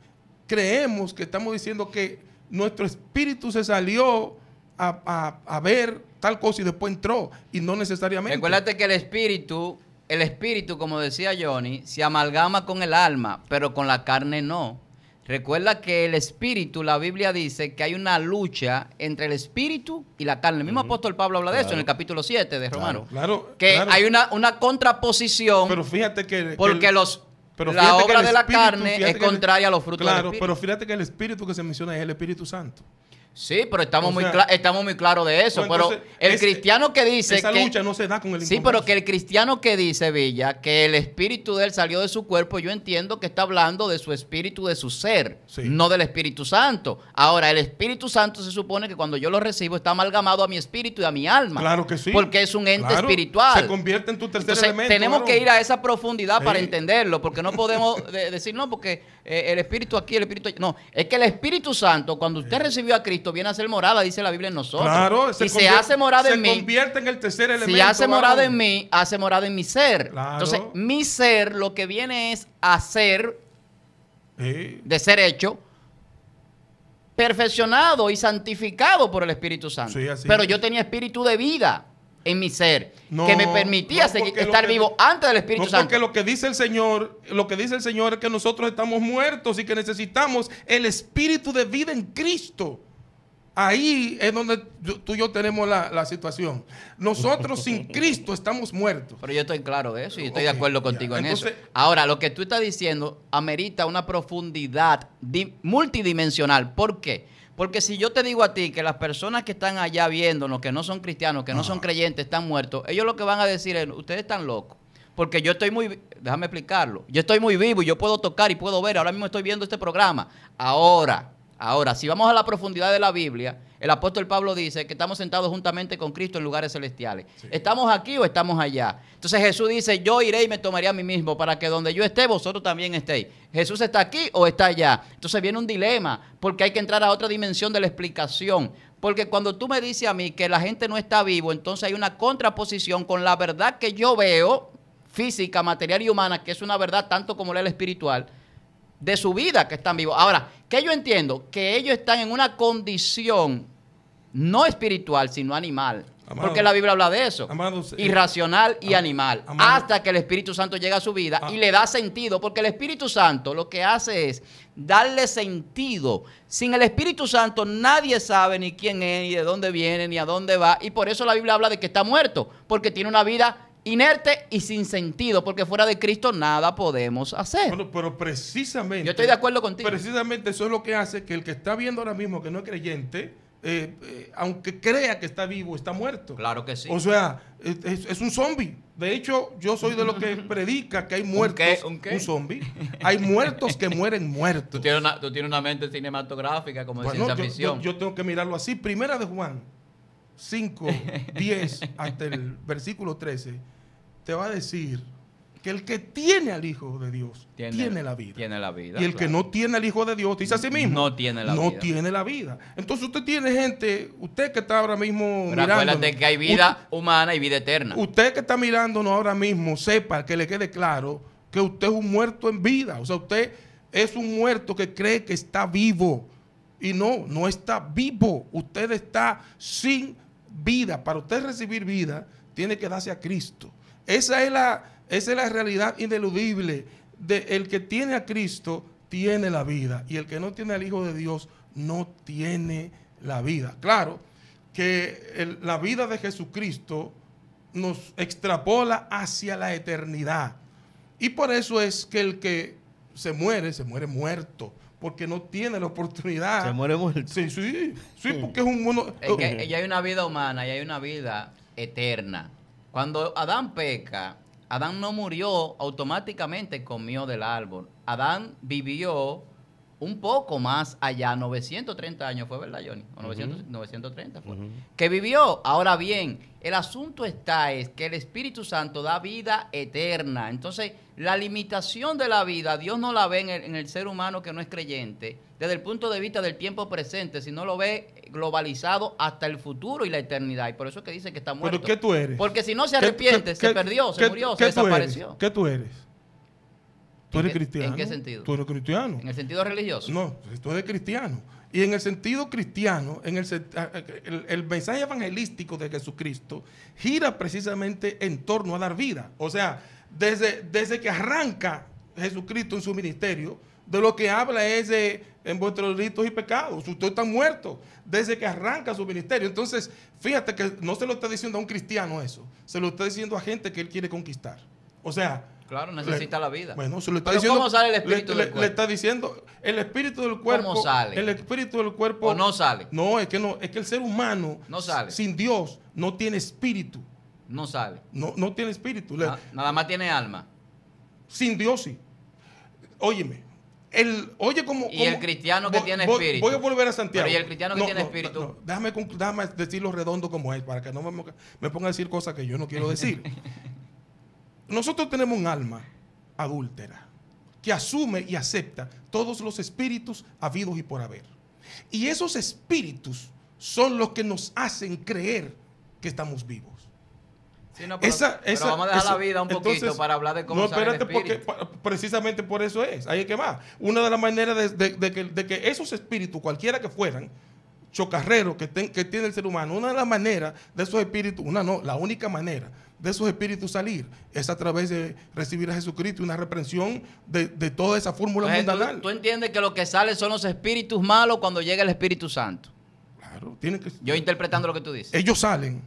creemos que estamos diciendo que nuestro espíritu se salió a, ver tal cosa y después entró, y no necesariamente. Recuérdate que el espíritu, el espíritu, como decía Johnny, se amalgama con el alma, pero con la carne no. Recuerda que el espíritu, la Biblia dice que hay una lucha entre el espíritu y la carne. El mismo apóstol Pablo habla de eso en el capítulo 7 de Romano. Claro, que hay una, una contraposición. Pero fíjate que. Porque los la obra de la carne es contraria a los frutos claro, del Espíritu. Claro, pero fíjate que el Espíritu que se menciona es el Espíritu Santo. Sí, pero estamos, muy, estamos muy claros de eso. Pues, pero el cristiano que dice. Esa lucha no se da con el Sí, pero que el cristiano que dice, Villa, que el espíritu de él salió de su cuerpo, yo entiendo que está hablando de su espíritu, de su ser, no del Espíritu Santo. Ahora, el Espíritu Santo se supone que cuando yo lo recibo está amalgamado a mi espíritu y a mi alma. Claro que sí. Porque es un ente espiritual. Se convierte en tu tercer entonces, Tenemos que ir a esa profundidad para entenderlo, porque no podemos decir, no, porque eh, el Espíritu aquí, el Espíritu No, es que el Espíritu Santo, cuando usted recibió a Cristo, viene a ser morada, dice la Biblia en nosotros. Claro, si se, hace morada en mí. Se convierte en el tercer elemento. Si hace morada en mí, hace morada en mi ser. Entonces, mi ser lo que viene es a ser, de ser hecho, perfeccionado y santificado por el Espíritu Santo. Pero yo tenía espíritu de vida en mi ser que me permitía seguir, estar vivo antes del Espíritu Santo. Porque lo que dice el Señor, lo que dice el Señor es que nosotros estamos muertos y que necesitamos el Espíritu de vida en Cristo. Ahí es donde tú y yo tenemos la, situación. Nosotros sin Cristo estamos muertos. Pero yo estoy claro de eso y estoy de acuerdo contigo en eso. Ahora, lo que tú estás diciendo amerita una profundidad multidimensional. ¿Por qué? Porque si yo te digo a ti que las personas que están allá viéndonos, que no son cristianos, que no son creyentes, están muertos, ellos lo que van a decir es, ustedes están locos. Porque yo estoy muy, déjame explicarlo, yo estoy muy vivo y yo puedo tocar y puedo ver, ahora mismo estoy viendo este programa. Ahora, ahora, si vamos a la profundidad de la Biblia, el apóstol Pablo dice que estamos sentados juntamente con Cristo en lugares celestiales. ¿Estamos aquí o estamos allá? Entonces Jesús dice, yo iré y me tomaré a mí mismo para que donde yo esté, vosotros también estéis. ¿Jesús está aquí o está allá? Entonces viene un dilema, porque hay que entrar a otra dimensión de la explicación. Porque cuando tú me dices a mí que la gente no está vivo, entonces hay una contraposición con la verdad que yo veo, física, material y humana, que es una verdad tanto como la espiritual, de su vida que están vivos. Ahora, que yo entiendo? Que ellos están en una condición no espiritual, sino animal. porque la Biblia habla de eso. irracional y animal. hasta que el Espíritu Santo llega a su vida y ah. le da sentido. Porque el Espíritu Santo lo que hace es darle sentido. Sin el Espíritu Santo nadie sabe ni quién es, ni de dónde viene, ni a dónde va. Y por eso la Biblia habla de que está muerto. Porque tiene una vida inerte y sin sentido, porque fuera de Cristo nada podemos hacer. pero precisamente. Yo estoy de acuerdo contigo. Precisamente eso es lo que hace que el que está viendo ahora mismo que no es creyente, eh, eh, aunque crea que está vivo, está muerto. Claro que sí. O sea, es, un zombie. De hecho, yo soy de los que predica que hay muertos. ¿Un, qué? ¿Un, zombie. Hay muertos que mueren muertos. Tú tienes una, mente cinematográfica, como de yo, yo tengo que mirarlo así. Primera de Juan 5, 10 hasta el versículo 13 te va a decir que el que tiene al Hijo de Dios tiene, la vida. Tiene la vida. Y el que no tiene al Hijo de Dios, dice a sí mismo. No tiene la vida. No tiene la vida. Entonces usted tiene gente, usted que está ahora mismo mirando, acuérdate que hay vida humana y vida eterna. Usted que está mirándonos ahora mismo, sepa que le quede claro que usted es un muerto en vida. O sea, usted es un muerto que cree que está vivo. Y no, no está vivo. Usted está sin vida. Para usted recibir vida, tiene que darse a Cristo. Esa es la, es la realidad ineludible. De el que tiene a Cristo tiene la vida y el que no tiene al Hijo de Dios no tiene la vida. Claro que la vida de Jesucristo nos extrapola hacia la eternidad. Y por eso es que el que se muere, se muere muerto porque no tiene la oportunidad. Se muere muerto. Sí, sí, sí, porque es un mundo. ya hay una vida humana, y hay una vida eterna. Cuando Adán peca, Adán no murió automáticamente comió del árbol. Adán vivió un poco más allá, 930 años fue, ¿verdad, Johnny? O 930 fue. Que vivió. Ahora bien, el asunto está es que el Espíritu Santo da vida eterna. Entonces, la limitación de la vida, Dios no la ve en el, ser humano que no es creyente, desde el punto de vista del tiempo presente, sino lo ve globalizado hasta el futuro y la eternidad. Y por eso es que dice que está muerto. ¿Pero qué tú eres? Porque si no se arrepiente, se perdió, se murió, se desapareció. ¿Qué tú eres? Tú eres cristiano. ¿En qué sentido? Tú eres cristiano. ¿En el sentido religioso? No, pues, tú eres cristiano. Y en el sentido cristiano, en el, el, mensaje evangelístico de Jesucristo gira precisamente en torno a dar vida. O sea, desde, desde que arranca Jesucristo en su ministerio, de lo que habla es de en vuestros ritos y pecados. Usted está muerto desde que arranca su ministerio. Entonces, fíjate que no se lo está diciendo a un cristiano eso, se lo está diciendo a gente que él quiere conquistar. O sea, Claro, necesita la vida. Bueno, se lo está diciendo. ¿Cómo sale el espíritu le, del cuerpo? Le, está diciendo, el espíritu del cuerpo. ¿Cómo sale? El espíritu del cuerpo. O no sale. No, es que no, es que el ser humano no sale. sin Dios no tiene espíritu. No sale. No, no tiene espíritu. nada más tiene alma. Sin Dios sí. Óyeme, el, oye como... Y el cristiano que tiene espíritu. Voy a volver a Santiago. Pero y el cristiano que tiene espíritu. No, déjame, déjame, decirlo redondo como es, para que no me, me, ponga a decir cosas que yo no quiero decir. nosotros tenemos un alma adúltera que asume y acepta todos los espíritus habidos y por haber. Y esos espíritus son los que nos hacen creer que estamos vivos. vamos a dejar la vida un poquito para hablar de cómo No, espérate, precisamente por eso es. Ahí es que va. Una de las maneras de, que, esos espíritus, cualquiera que fueran, chocarreros que, que tiene el ser humano, una de las maneras de esos espíritus, una no, la única manera de esos espíritus salir? Es a través de recibir a Jesucristo una reprensión de, de toda esa fórmula pues, mundanal. Tú, entiendes que lo que sale son los espíritus malos cuando llega el Espíritu Santo. Claro, tienen que. Yo interpretando lo que tú dices. Ellos salen.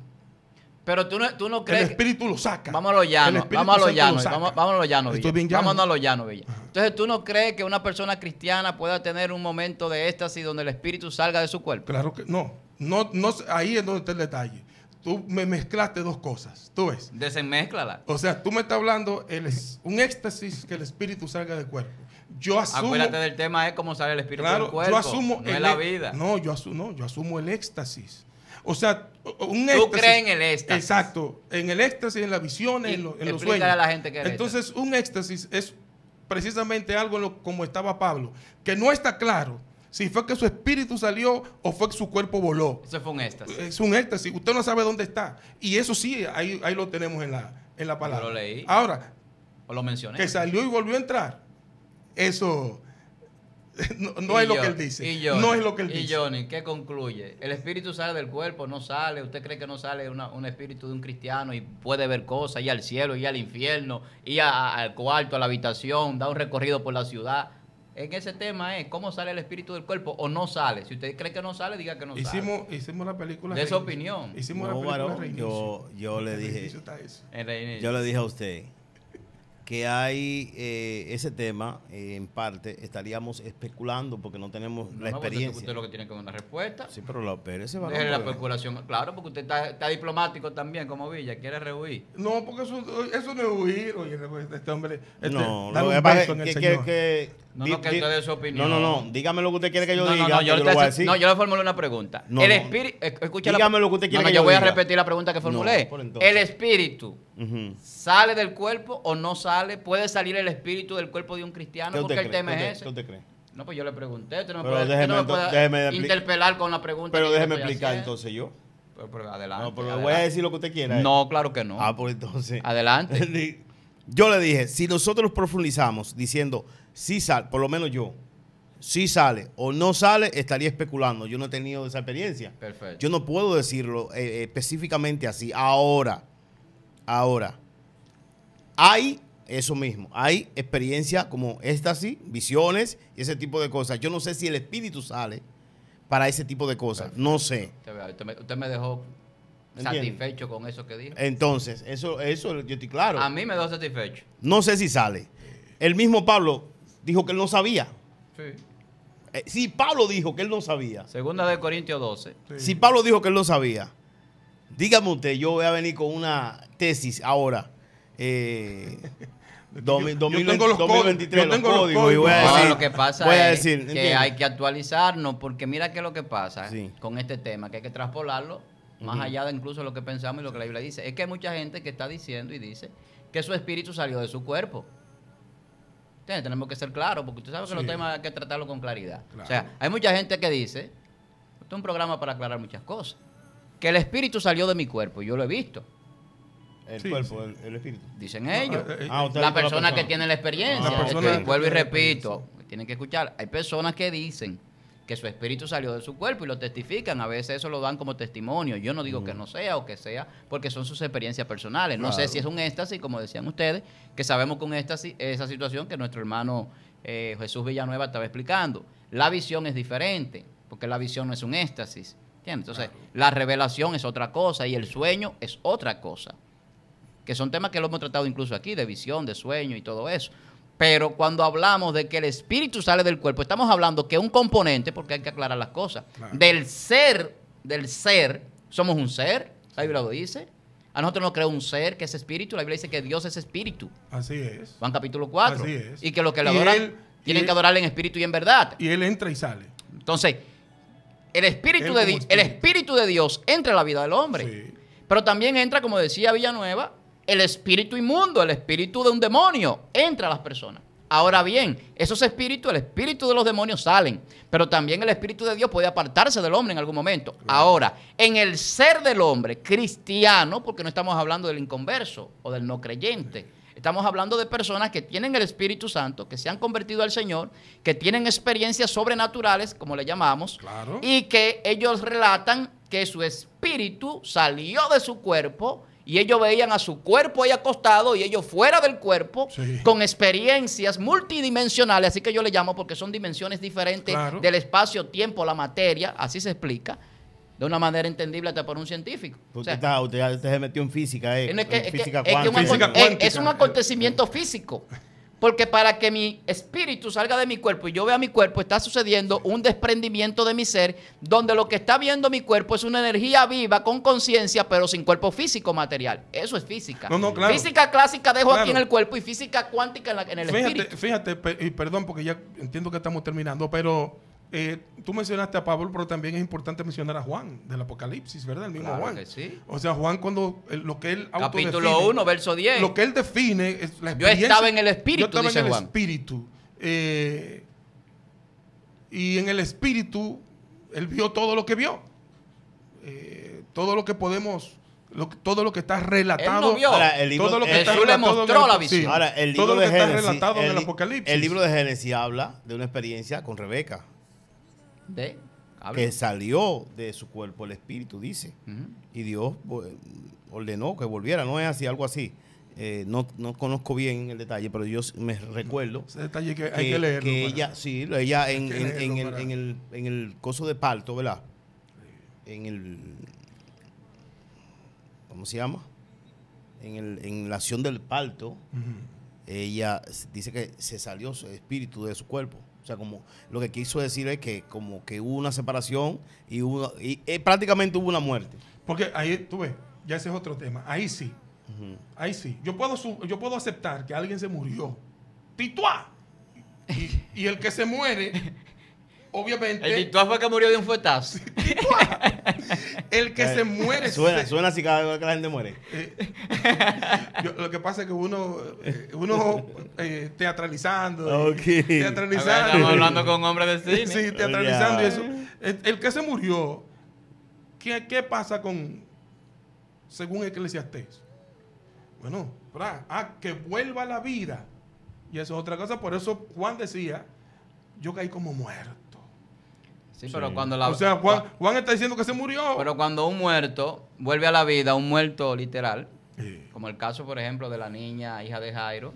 Pero tú no, tú no crees. El espíritu lo saca. vámonos a los llano. Vamos a los llano. Entonces, ¿tú no crees que una persona cristiana pueda tener un momento de éxtasis donde el espíritu salga de su cuerpo? Claro que no. No, no, ahí es donde está el detalle tú me mezclaste dos cosas, tú ves. Desenmézclala. O sea, tú me estás hablando el es, un éxtasis que el espíritu salga del cuerpo. Yo asumo. Acuérdate del tema es cómo sale el espíritu del cuerpo. no la e- vida. No, yo asumo, no, yo asumo el éxtasis. O sea, un éxtasis. Tú crees en el éxtasis. Exacto. En el éxtasis, en la visión, en, los sueños. a la gente que Entonces, un éxtasis es precisamente algo como estaba Pablo, que no está claro si fue que su espíritu salió o fue que su cuerpo voló. Eso fue un éxtasis. Es un éxtasis. Usted no sabe dónde está. Y eso sí, ahí, ahí lo tenemos en la, en la palabra. Ahora, lo mencioné. Que salió y volvió a entrar. Eso no, es lo que él dice. no es lo que él dice. Y Johnny, ¿qué concluye? El espíritu sale del cuerpo, no sale. ¿Usted cree que no sale un espíritu de un cristiano y puede ver cosas, ir al cielo, ir al infierno, ir al cuarto, a la habitación, da un recorrido por la ciudad? en ese tema es cómo sale el espíritu del cuerpo o no sale. Si usted cree que no sale, diga que no sale. Hicimos la película. De esa opinión. Hicimos la película Yo, yo le dije. Yo le dije a usted que hay eh, ese tema, eh, en parte, estaríamos especulando porque no tenemos la experiencia. Usted, lo que tiene que una respuesta. Sí, pero la, operación... ese la especulación, claro, porque usted está, diplomático también, como Villa, quiere rehuir. No, porque eso, no es huir, oye, este hombre. Este, no, lo que es que no, no, que su opinión. No, no, no. Dígame lo que usted quiere que yo diga. No, no yo, voy a decir. no, yo le formulo una pregunta. el espíritu. Eh, Escucha Dígame lo que usted quiere que yo, diga. Yo voy a repetir la pregunta que formulé. el espíritu. ¿Sale del cuerpo o no sale? ¿Puede salir el espíritu del cuerpo de un cristiano? Porque el tema es ese. ¿Qué usted cree? No, pues yo le pregunté. Usted no pero puede, déjeme, puede interpelar con la pregunta. Pero déjeme explicar entonces yo. adelante. No, pero le voy a decir lo que usted quiera. ¿eh? No, claro que no. Ah, pues entonces. Adelante. yo le dije, si nosotros profundizamos diciendo si sale, por lo menos yo, si sale o no sale, estaría especulando. Yo no he tenido esa experiencia. Perfecto. Yo no puedo decirlo eh, eh, específicamente así. Ahora, ahora, hay eso mismo. Hay experiencia como esta, visiones y ese tipo de cosas. Yo no sé si el espíritu sale para ese tipo de cosas. No sé. Usted me, dejó satisfecho con eso que dijo. Entonces, eso, eso yo estoy claro. A mí me da satisfecho. No sé si sale. El mismo Pablo dijo que él no sabía. Sí. Eh, si Pablo dijo que él no sabía. Segunda de Corintios 12. Si Pablo dijo que él no sabía. Dígame usted, yo voy a venir con una tesis ahora. Eh, yo, tengo lo que pasa es que hay que actualizarnos porque mira qué es lo que pasa con este tema, que hay que traspolarlo más allá de incluso lo que pensamos y lo que la Biblia dice. Es que hay mucha gente que está diciendo y dice que su espíritu salió de su cuerpo. Tenemos que ser claros, porque tú sabes que no los temas hay que tratarlo con claridad. O sea, hay mucha gente que dice, esto es un programa para aclarar muchas cosas, que el espíritu salió de mi cuerpo, yo lo he visto. El cuerpo, El, espíritu. Dicen ellos. Eh, eh, ah, la, persona que tiene la experiencia. vuelvo y repito, tienen que escuchar. Hay personas que dicen que su espíritu salió de su cuerpo y lo testifican. A veces eso lo dan como testimonio. Yo no digo que mm. no sea o que sea, porque son sus experiencias personales. No sé si es un éxtasis, como decían ustedes, que sabemos con éxtasis esa situación que nuestro hermano eh, Jesús Villanueva estaba explicando. La visión es diferente, porque la visión no es un éxtasis. Entonces, la revelación es otra cosa y el sueño es otra cosa. Que son temas que lo hemos tratado incluso aquí, de visión, de sueño y todo eso. Pero cuando hablamos de que el espíritu sale del cuerpo, estamos hablando que un componente, porque hay que aclarar las cosas, del ser, del ser, somos un ser, la Biblia lo dice. A nosotros no creó un ser que es espíritu, la Biblia dice que Dios es espíritu. Así es. Juan capítulo 4. Así es. Y que los que le adoran tienen que adorarle en espíritu y en verdad. Y él entra y sale. Entonces, el espíritu, de, Dios entra en la vida del hombre. Pero también entra, como decía Villanueva, el espíritu inmundo, el espíritu de un demonio, entra a las personas. Ahora bien, esos espíritus, el espíritu de los demonios salen, pero también el espíritu de Dios puede apartarse del hombre en algún momento. Ahora, en el ser del hombre cristiano, porque no estamos hablando del inconverso o del no creyente, estamos hablando de personas que tienen el Espíritu Santo, que se han convertido al Señor, que tienen experiencias sobrenaturales, como le llamamos, y que ellos relatan que su espíritu salió de su cuerpo y ellos veían a su cuerpo ahí acostado y ellos fuera del cuerpo con experiencias multidimensionales, así que yo le llamo porque son dimensiones diferentes del espacio, tiempo, la materia, así se explica de una manera entendible hasta por un científico. está, usted, se metió en física, eh, eh es, un acontecimiento físico. Porque para que mi espíritu salga de mi cuerpo y yo vea mi cuerpo, está sucediendo un desprendimiento de mi ser, donde lo que está viendo mi cuerpo es una energía viva, con conciencia, pero sin cuerpo físico material. Eso es física. No, no, Física clásica dejo aquí en el cuerpo y física cuántica en, la, en el fíjate, espíritu. Fíjate, y perdón porque ya entiendo que estamos terminando, pero eh, tú mencionaste a Pablo, pero también es importante mencionar a Juan del Apocalipsis, ¿verdad? El mismo Juan. O sea, Juan cuando eh, lo que él Capítulo 1, verso 10. Lo que él define Yo estaba en el espíritu, yo estaba en el espíritu. Eh, y en el espíritu él vio todo lo que vio. todo lo que podemos todo lo que está relatado. todo lo que está relatado todo lo que está relatado en el Apocalipsis. El libro de Génesis habla de una experiencia con Rebeca que salió de su cuerpo el espíritu, dice. Y Dios pues, ordenó que volviera, no es así, algo así. Eh, no, conozco bien el detalle, pero yo me recuerdo. Ese detalle que, hay que leerlo. Que ella, sí, ella en, el, en, el, en, el, coso de parto, ¿verdad? En el. ¿Cómo se llama? En, el, en la acción del parto, ella dice que se salió su espíritu de su cuerpo. O sea, como lo que quiso decir es que como que hubo una separación y, y eh, prácticamente hubo una muerte. Porque ahí, tú ves, ya ese es otro tema. Ahí sí. Ahí sí. Yo puedo, yo puedo aceptar que alguien se murió. Tituá. Y, y el que se muere obviamente. El fue que murió de un el que eh, se muere. Suena, suena así cada vez que la gente muere. Eh, lo que pasa es que uno, eh, uno teatralizando. Teatralizando. estamos hablando con hombres de cine. sí, teatralizando y eso. El, que se murió, ¿qué, qué pasa con. según Eclesiastes? Bueno, ah, que vuelva a la vida. Y eso es otra cosa. Por eso Juan decía, yo caí como muerto cuando o sea, Juan, está diciendo que se murió. Pero cuando un muerto vuelve a la vida, un muerto literal, como el caso, por ejemplo, de la niña hija de Jairo,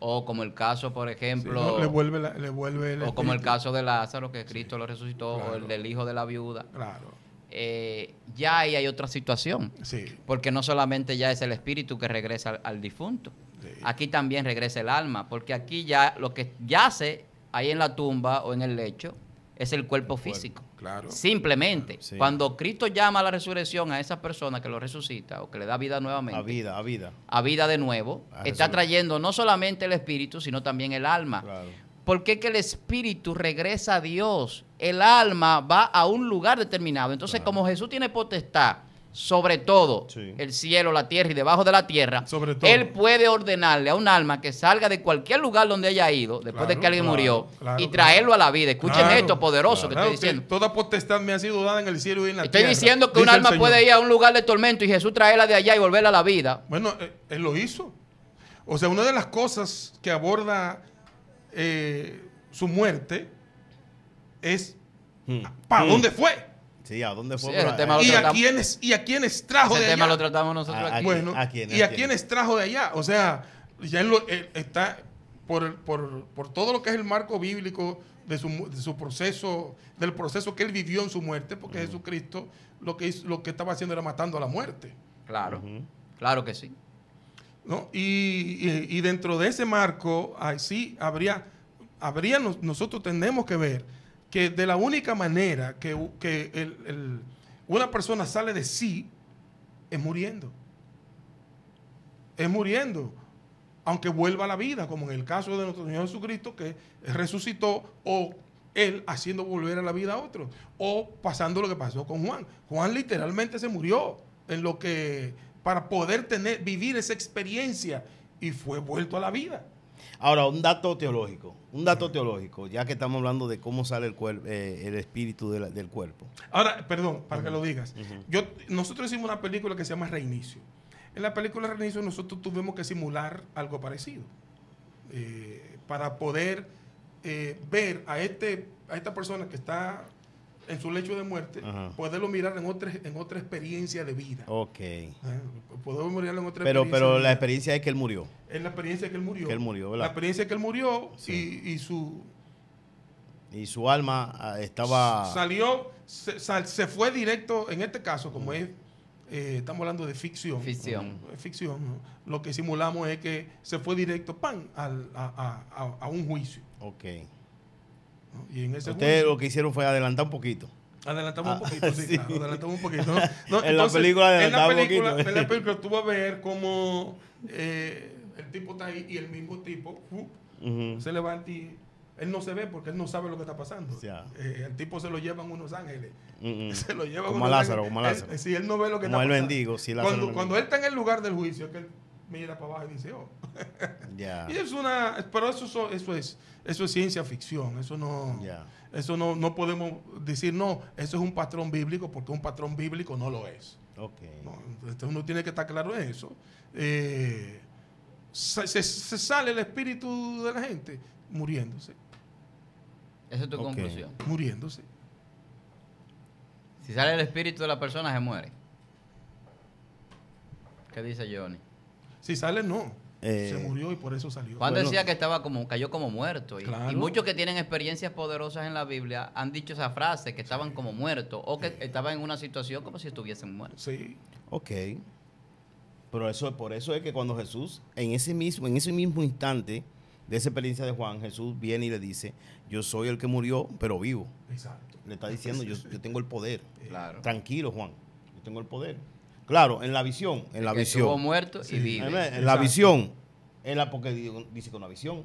o como el caso, por ejemplo, vuelve le vuelve o como el caso de Lázaro, que Cristo lo resucitó, o el del hijo de la viuda. Claro. Eh, ya ahí hay otra situación. Sí. Porque no solamente ya es el espíritu que regresa al, difunto. Aquí también regresa el alma, porque aquí ya lo que yace ahí en la tumba o en el lecho es el cuerpo físico. Simplemente. Cuando Cristo llama a la resurrección a esa persona que lo resucita o que le da vida nuevamente. A vida, a vida. A vida de nuevo. está trayendo no solamente el espíritu, sino también el alma. Porque que el espíritu regresa a Dios. El alma va a un lugar determinado. Entonces, como Jesús tiene potestad sobre todo el cielo, la tierra y debajo de la tierra, Él puede ordenarle a un alma que salga de cualquier lugar donde haya ido, después de que alguien murió, y traerlo a la vida. Escuchen esto poderoso que estoy diciendo. toda potestad me ha sido dada en el cielo y en la tierra. Estoy diciendo que un alma puede ir a un lugar de tormento y Jesús traerla de allá y volverla a la vida. Bueno, eh, Él lo hizo. O sea, una de las cosas que aborda eh, su muerte es hmm. para hmm. dónde fue. Sí, ¿a dónde fue? ¿Y, a quiénes, ¿Y a quiénes trajo ese tema lo tratamos nosotros aquí. Bueno, ¿y a, quiénes trajo de allá? O sea, ya eh, está por, todo lo que es el marco bíblico de su, proceso, del proceso que él vivió en su muerte, porque Jesucristo lo que, lo que estaba haciendo era matando a la muerte. Claro, claro que sí. Y, dentro de ese marco, sí habría, habría nosotros tenemos que ver que de la única manera que, una persona sale de sí es muriendo. Es muriendo. Aunque vuelva a la vida, como en el caso de nuestro Señor Jesucristo, que resucitó o él haciendo volver a la vida a otro, O pasando lo que pasó con Juan. Juan literalmente se murió en lo que para poder tener, vivir esa experiencia y fue vuelto a la vida. Ahora, un dato teológico, un dato teológico, ya que estamos hablando de cómo sale el, eh, espíritu del cuerpo. Ahora, perdón, para que lo digas. Yo, nosotros hicimos una película que se llama Reinicio. En la película Reinicio nosotros tuvimos que simular algo parecido eh, para poder eh, ver a, este, a esta persona que está en su lecho de muerte, poderlo mirar en otra, en otra experiencia de vida. Ok. Eh, Podemos en otra pero, Pero la experiencia es que él murió. Es la experiencia que él murió. Que él murió, La experiencia que él murió y, y, su... Y su alma ah, estaba... Salió, se, se fue directo, en este caso, como es... Eh, estamos hablando de ficción. Ficción. ficción Lo que simulamos es que se fue directo, pan, al, a, a un juicio. Ok. Ustedes lo que hicieron fue adelantar un poquito. Adelantamos un ah, poquito, sí, adelantamos un poquito. en, la película adelantamos un poquito. En la película tú vas a ver cómo eh, el tipo está ahí y el mismo tipo uh, se levanta y él no se ve porque él no sabe lo que está pasando. Eh, el tipo se lo lleva llevan unos ángeles. Se lo lleva como unos a Lázaro, ángeles. como Lázaro. si él no ve lo que está pasando. Bendigo, si cuando, cuando él está en el lugar del juicio, que él mira para abajo y dice, oh. y es una, pero eso, eso es, eso es ciencia ficción, eso no, eso no, no podemos decir, no, eso es un patrón bíblico porque un patrón bíblico no lo es. entonces uno tiene que estar claro en eso. Eh, se, sale el espíritu de la gente muriéndose. Esa es tu conclusión. Muriéndose. Si sale el espíritu de la persona, se muere. ¿Qué dice Johnny? Si sale, no. Eh, se murió y por eso salió. Juan decía que estaba como, cayó como muerto. Y, muchos que tienen experiencias poderosas en la Biblia han dicho esa frase, que estaban como muertos o que estaban en una situación como si estuviesen muertos. Sí. Ok. Pero eso, por eso es que cuando Jesús, en ese mismo, en ese mismo instante de esa experiencia de Juan, Jesús viene y le dice, yo soy el que murió, pero vivo. Exacto. Le está diciendo, yo, yo tengo el poder. Tranquilo, Juan, yo tengo el poder Claro, en la visión. En la visión. Estuvo muerto y vive. En, la visión. En la, porque dice con la visión.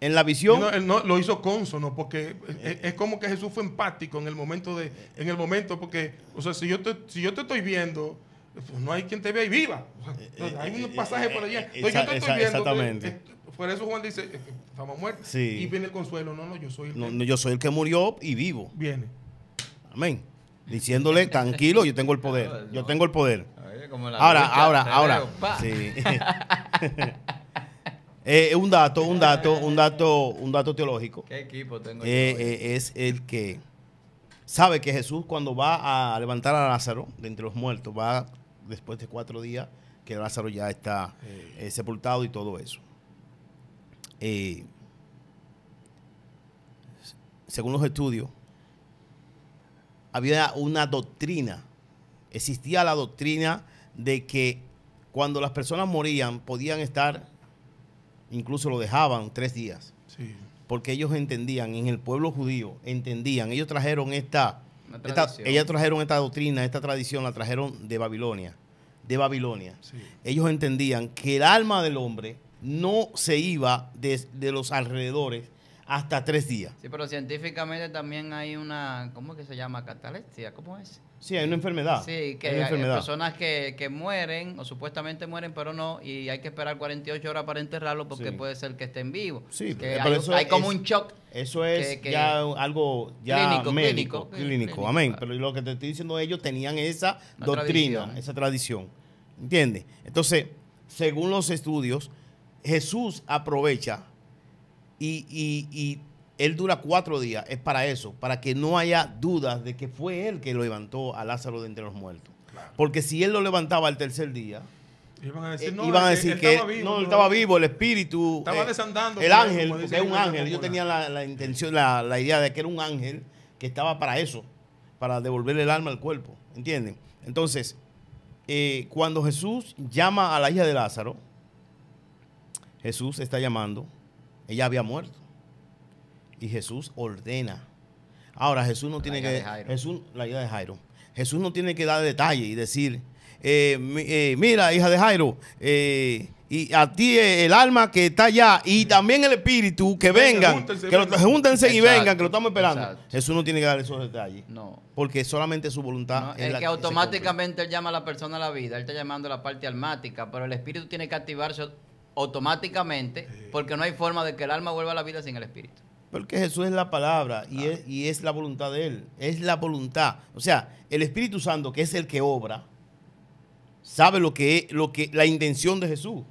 En la visión. No, lo hizo consono, porque eh. es, como que Jesús fue empático en el momento de. En el momento, porque, o sea, si yo te, si yo te estoy viendo, pues no hay quien te vea y viva. Eh, eh, hay un pasaje por allá. yo te estoy viendo. Exactamente. Por eso Juan dice, estamos muertos. Y viene el consuelo. No, no, soy el No, no, yo soy el que murió y vivo. Viene. Amén diciéndole, tranquilo, yo tengo el poder, yo tengo el poder. Ahora, ahora, ahora. Eh, un dato, un dato, un dato, un dato teológico. ¿Qué equipo tengo yo eh, eh, es el que sabe que Jesús cuando va a levantar a Lázaro de entre los muertos, va después de cuatro días que Lázaro ya está sepultado y todo eso. según los estudios, había una doctrina, existía la doctrina de que cuando las personas morían podían estar, incluso lo dejaban tres días, porque ellos entendían, en el pueblo judío entendían, ellos trajeron esta, trajeron esta doctrina, esta tradición, la trajeron de Babilonia, de Babilonia. Ellos entendían que el alma del hombre no se iba de los alrededores, hasta tres días. Sí, pero científicamente también hay una, ¿cómo es que se llama? Catalepsia, ¿cómo es? Sí, hay una enfermedad. Sí, que hay, personas que, mueren o supuestamente mueren, pero no, y hay que esperar 48 horas para enterrarlo porque puede ser que estén vivos. Sí, que pero hay, hay como un shock. Eso es ya algo ya clínico, clínico, amén. Pero lo que te estoy diciendo, ellos tenían esa doctrina, esa tradición. ¿Entiendes? Entonces, según los estudios, Jesús aprovecha y, él dura cuatro días, es para eso, para que no haya dudas de que fue él que lo levantó a Lázaro de entre los muertos. Porque si él lo levantaba al tercer día, iban a decir, que no, estaba vivo, el espíritu, estaba eh, desandando, el ángel, porque es un ángel. Yo tenía la, intención, la, idea de que era un ángel que estaba para eso, para devolverle el alma al cuerpo, ¿entienden? Entonces, eh, cuando Jesús llama a la hija de Lázaro, Jesús está llamando ella había muerto. Y Jesús ordena. Ahora Jesús no tiene que... Jesús, la hija de Jairo. Jesús no tiene que dar detalles y decir, eh, eh, mira, hija de Jairo, eh, y a ti el alma que está allá y también el espíritu que vengan, que lo, júntense y vengan, que lo estamos esperando. Jesús no tiene que dar esos detalles. No. Porque solamente su voluntad es, el que automáticamente él llama a la persona a la vida, él está llamando a la parte almática, pero el espíritu tiene que activarse automáticamente, porque no hay forma de que el alma vuelva a la vida sin el espíritu. Porque Jesús es la palabra y, es, la voluntad de Él, es la voluntad. O sea, el Espíritu Santo, que es el que obra, sabe lo que es, lo que, la intención de Jesús,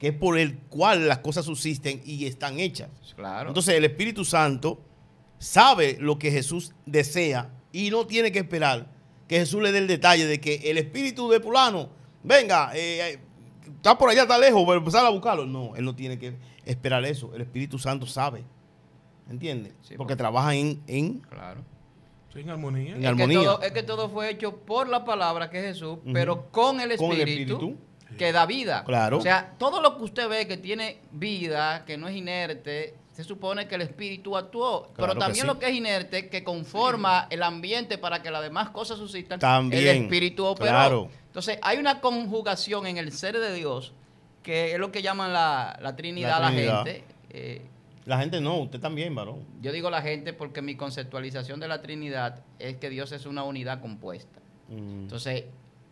que es por el cual las cosas subsisten y están hechas. Entonces, el Espíritu Santo sabe lo que Jesús desea y no tiene que esperar que Jesús le dé el detalle de que el espíritu de Pulano, venga, eh, eh, está por allá, está lejos, pero empezar a buscarlo. No, él no tiene que esperar eso. El Espíritu Santo sabe. ¿Entiendes? porque, pues. trabaja en, en claro. en armonía. es, armonía. Que todo, es que todo fue hecho por la palabra que es Jesús, pero con el Espíritu. Con el espíritu que da vida. Claro. O sea, todo lo que usted ve que tiene vida, que no es inerte, se supone que el espíritu actuó. pero también lo que es inerte, que conforma el ambiente para que las demás cosas suscitan, también, el espíritu operó. Entonces, hay una conjugación en el ser de Dios, que es lo que llaman la, Trinidad, la, gente. Eh, la gente no, usted también, varón. Yo digo la gente porque mi conceptualización de la Trinidad es que Dios es una unidad compuesta. Mm. Entonces,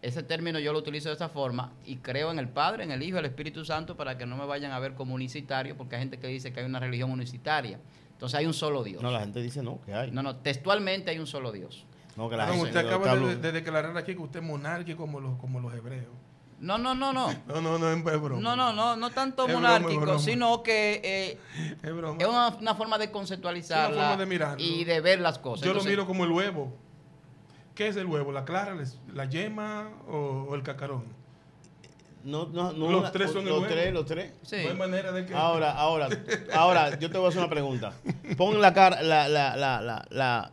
ese término yo lo utilizo de esa forma y creo en el Padre, en el Hijo, en el Espíritu Santo para que no me vayan a ver como unicitario, porque hay gente que dice que hay una religión unicitaria. Entonces hay un solo Dios. No, la gente dice no, que hay. No, no, textualmente hay un solo Dios. No, que la ah, gente, usted acaba de, declarar aquí que usted es monárquico como los, como los hebreos. No, no, no, no. no, no, no, es broma. No, no, no, no tanto monárquico, sino que eh, es, una, forma de conceptualizarla y de ver las cosas. Yo lo miro como el huevo. ¿Qué es el huevo? ¿La clara, la yema o, el cacarón? No, no, los tres son los tres, los tres. Sí. No hay manera de que... Ahora, ahora, ahora, yo te voy a hacer una pregunta. Pon la,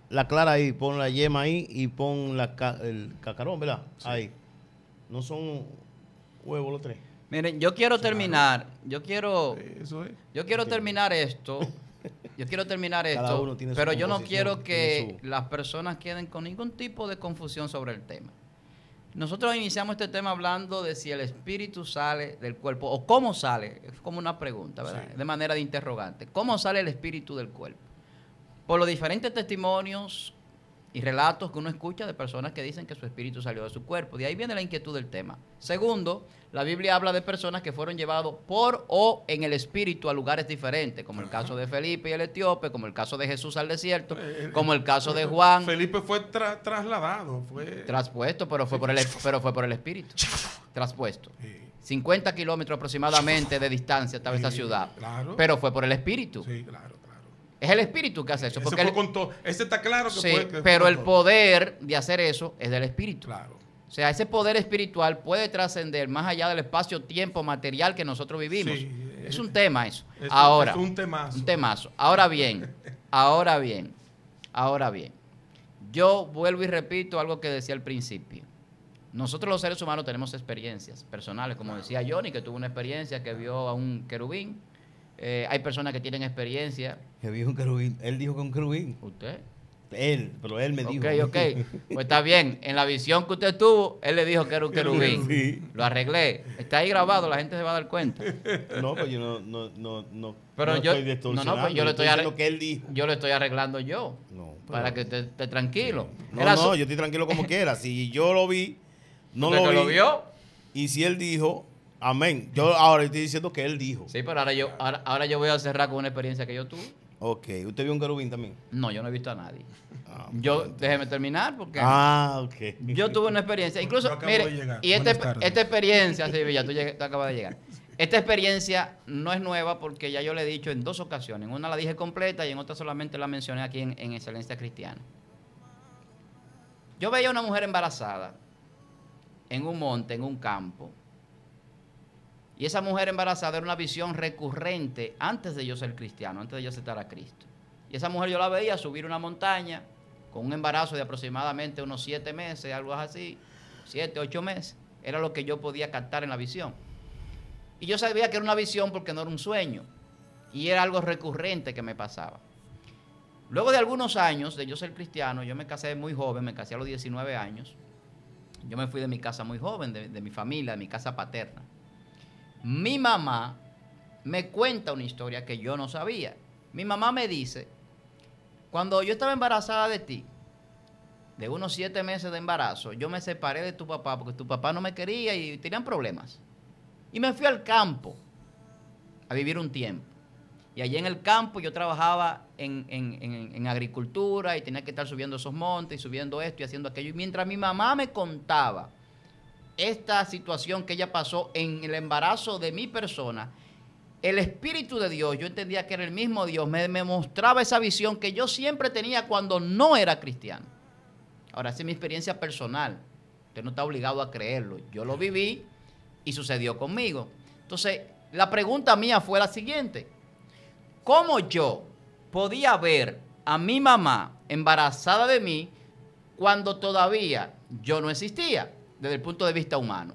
la, clara ahí, pon la yema ahí y pon la, el cacarón, ¿verdad? Ahí. No son huevos los tres. Miren, yo quiero terminar, yo quiero, yo quiero terminar esto yo quiero terminar esto, pero yo no quiero que las personas queden con ningún tipo de confusión sobre el tema. Nosotros iniciamos este tema hablando de si el espíritu sale del cuerpo o cómo sale, es como una pregunta, ¿verdad? De manera de interrogante. ¿Cómo sale el espíritu del cuerpo? Por los diferentes testimonios y relatos que uno escucha de personas que dicen que su espíritu salió de su cuerpo. De ahí viene la inquietud del tema. Segundo, la Biblia habla de personas que fueron llevados por o en el espíritu a lugares diferentes, como el caso de Felipe y el etíope, como el caso de Jesús al desierto, eh, eh, como eh, el caso de Juan. Felipe fue trasladado, fue traspuesto, pero fue por el pero fue por el espíritu. Traspuesto. 50 kilómetros aproximadamente de distancia estaba esta ciudad. Pero fue por el espíritu. Sí, claro. Es el espíritu que hace eso. Porque ese está claro pero el poder de hacer eso es del espíritu. O sea, ese poder espiritual puede trascender más allá del espacio, tiempo, material que nosotros vivimos. es eh, un tema eso. Es, ahora. Es un temazo. Un temazo. Ahora bien, ahora bien, ahora bien. Yo vuelvo y repito algo que decía al principio. Nosotros los seres humanos tenemos experiencias personales, como decía Johnny, que tuvo una experiencia que vio a un querubín eh, hay personas que tienen experiencia. Él dijo, un él dijo que un querubín. ¿Usted? Él, pero él me dijo. Ok, ok. Pues está bien. En la visión que usted tuvo, él le dijo que era un querubín. Sí. Lo arreglé. Está ahí grabado, la gente se va a dar cuenta. No, pues yo no, no, no, no, pero yo, estoy No, no, pues yo le estoy, arreglando. lo que él dijo. Yo lo estoy arreglando yo. No, para que usted esté tranquilo. No, no, yo estoy tranquilo como quiera. Si yo lo vi, no lo, vi, lo vio? Y si él dijo, Amén. Yo ahora estoy diciendo que él dijo. Sí, pero ahora yo, ahora, yo voy a cerrar con una experiencia que yo tuve. Ok, ¿usted vio un querubín también? No, yo no he visto a nadie. Ah, yo, déjeme terminar porque. Ah, ok. Yo tuve una experiencia, incluso. mire, y este, esta experiencia, sí, ya tú, acabas de llegar. Esta experiencia no es nueva porque ya yo le he dicho en dos ocasiones. En una la dije completa y en otra solamente la mencioné aquí en, en Excelencia Cristiana. Yo veía a una mujer embarazada en un monte, en un campo. Y esa mujer embarazada era una visión recurrente antes de yo ser cristiano, antes de yo aceptar a Cristo. Y esa mujer yo la veía subir una montaña con un embarazo de aproximadamente unos siete meses, algo así, siete, ocho meses. Era lo que yo podía captar en la visión. Y yo sabía que era una visión porque no era un sueño. Y era algo recurrente que me pasaba. Luego de algunos años de yo ser cristiano, yo me casé muy joven, me casé a los 19 años. Yo me fui de mi casa muy joven, de, de mi familia, de mi casa paterna mi mamá me cuenta una historia que yo no sabía. Mi mamá me dice, cuando yo estaba embarazada de ti, de unos siete meses de embarazo, yo me separé de tu papá porque tu papá no me quería y tenían problemas. Y me fui al campo a vivir un tiempo. Y allí en el campo yo trabajaba en, en, agricultura y tenía que estar subiendo esos montes y subiendo esto y haciendo aquello. Y mientras mi mamá me contaba esta situación que ella pasó en el embarazo de mi persona, el Espíritu de Dios, yo entendía que era el mismo Dios, me, mostraba esa visión que yo siempre tenía cuando no era cristiano. Ahora, esa es mi experiencia personal. Usted no está obligado a creerlo. Yo lo viví y sucedió conmigo. Entonces, la pregunta mía fue la siguiente. ¿Cómo yo podía ver a mi mamá embarazada de mí cuando todavía yo no existía? desde el punto de vista humano.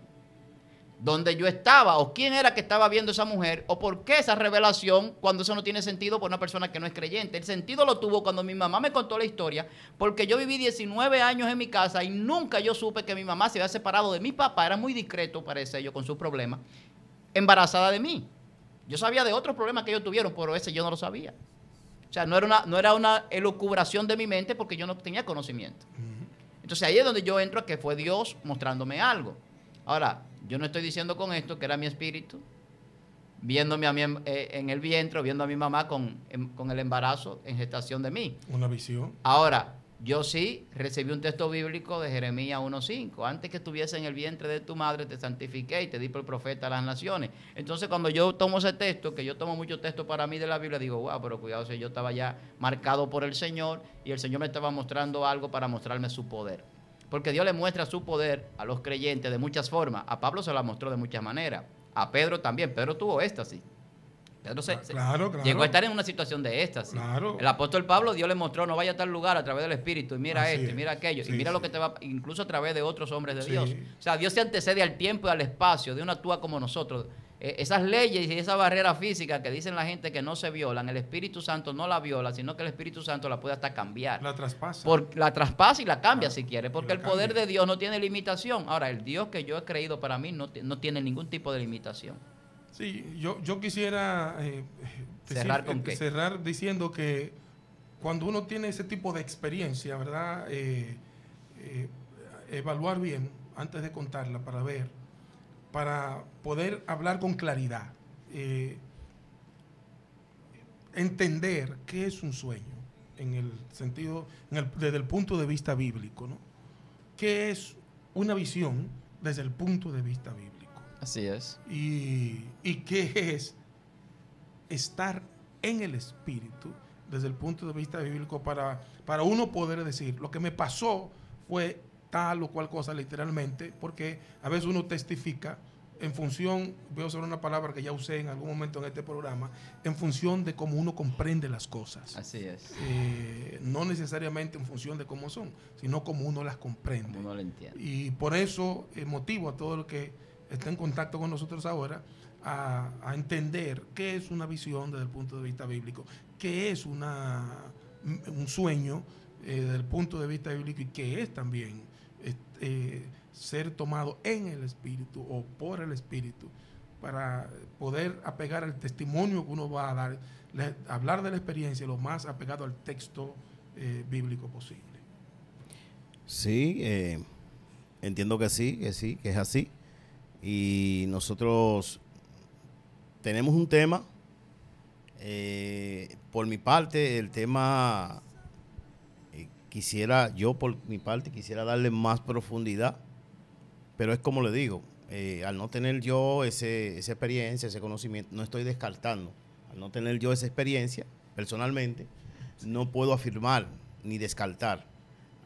Donde yo estaba, o quién era que estaba viendo esa mujer, o por qué esa revelación, cuando eso no tiene sentido por una persona que no es creyente. El sentido lo tuvo cuando mi mamá me contó la historia, porque yo viví 19 años en mi casa y nunca yo supe que mi mamá se había separado de mi papá. Era muy discreto, parece yo, con sus problemas. Embarazada de mí. Yo sabía de otros problemas que ellos tuvieron, pero ese yo no lo sabía. O sea, no era una, no era una elucubración de mi mente porque yo no tenía conocimiento. Mm. Entonces ahí es donde yo entro que fue Dios mostrándome algo. Ahora, yo no estoy diciendo con esto que era mi espíritu, viéndome a mí en, eh, el vientre, viendo a mi mamá con, em, con el embarazo en gestación de mí. Una visión. Ahora, yo sí recibí un texto bíblico de Jeremías 1.5. Antes que estuviese en el vientre de tu madre, te santifiqué y te di por profeta a las naciones. Entonces, cuando yo tomo ese texto, que yo tomo muchos textos para mí de la Biblia, digo, wow, pero cuidado, si yo estaba ya marcado por el Señor y el Señor me estaba mostrando algo para mostrarme su poder. Porque Dios le muestra su poder a los creyentes de muchas formas. A Pablo se la mostró de muchas maneras. A Pedro también. Pedro tuvo éxtasis llegó a estar en una situación de estas El apóstol Pablo, Dios le mostró, no vaya a tal lugar a través del Espíritu, y mira esto, y mira aquello, y mira lo que te va, incluso a través de otros hombres de Dios. O sea, Dios se antecede al tiempo y al espacio, de una actúa como nosotros. E-, esas leyes y esa barrera física que dicen la gente que no se violan, el Espíritu Santo no la viola, sino que el Espíritu Santo la puede hasta cambiar. La traspasa. la traspasa y la cambia ah, si quiere, porque el poder de Dios no tiene limitación. Ahora, el Dios que yo he creído para mí no, no tiene ningún tipo de limitación. Sí, yo, quisiera eh, eh, cerrar, diciendo que cuando uno tiene ese tipo de experiencia, ¿verdad? Eh, evaluar bien antes de contarla para ver, para poder hablar con claridad, entender qué es un sueño en el sentido, desde el punto de vista bíblico, ¿no? ¿Qué es una visión desde el punto de vista bíblico? Así es. Y, y qué es estar en el Espíritu desde el punto de vista bíblico para, para uno poder decir, lo que me pasó fue tal o cual cosa literalmente, porque a veces uno testifica en función, voy a usar una palabra que ya usé en algún momento en este programa, en función de cómo uno comprende las cosas. Así es. Eh, no necesariamente en función de cómo son, sino como uno las comprende. uno lo entiende. Y por eso eh, motivo a todo lo que está en contacto con nosotros ahora, a, entender qué es una visión desde el punto de vista bíblico, qué es una, un sueño eh, desde el punto de vista bíblico y qué es también eh, eh, ser tomado en el Espíritu o por el Espíritu para poder apegar al testimonio que uno va a dar, hablar de la experiencia lo más apegado al texto bíblico posible. Sí, entiendo que sí, que sí, que es así. Y nosotros tenemos un tema. Eh, por mi parte, el tema eh, quisiera, yo por mi parte quisiera darle más profundidad, pero es como le digo, eh, al no tener yo ese, esa experiencia, ese conocimiento, no estoy descartando, al no tener yo esa experiencia, personalmente, no puedo afirmar ni descartar.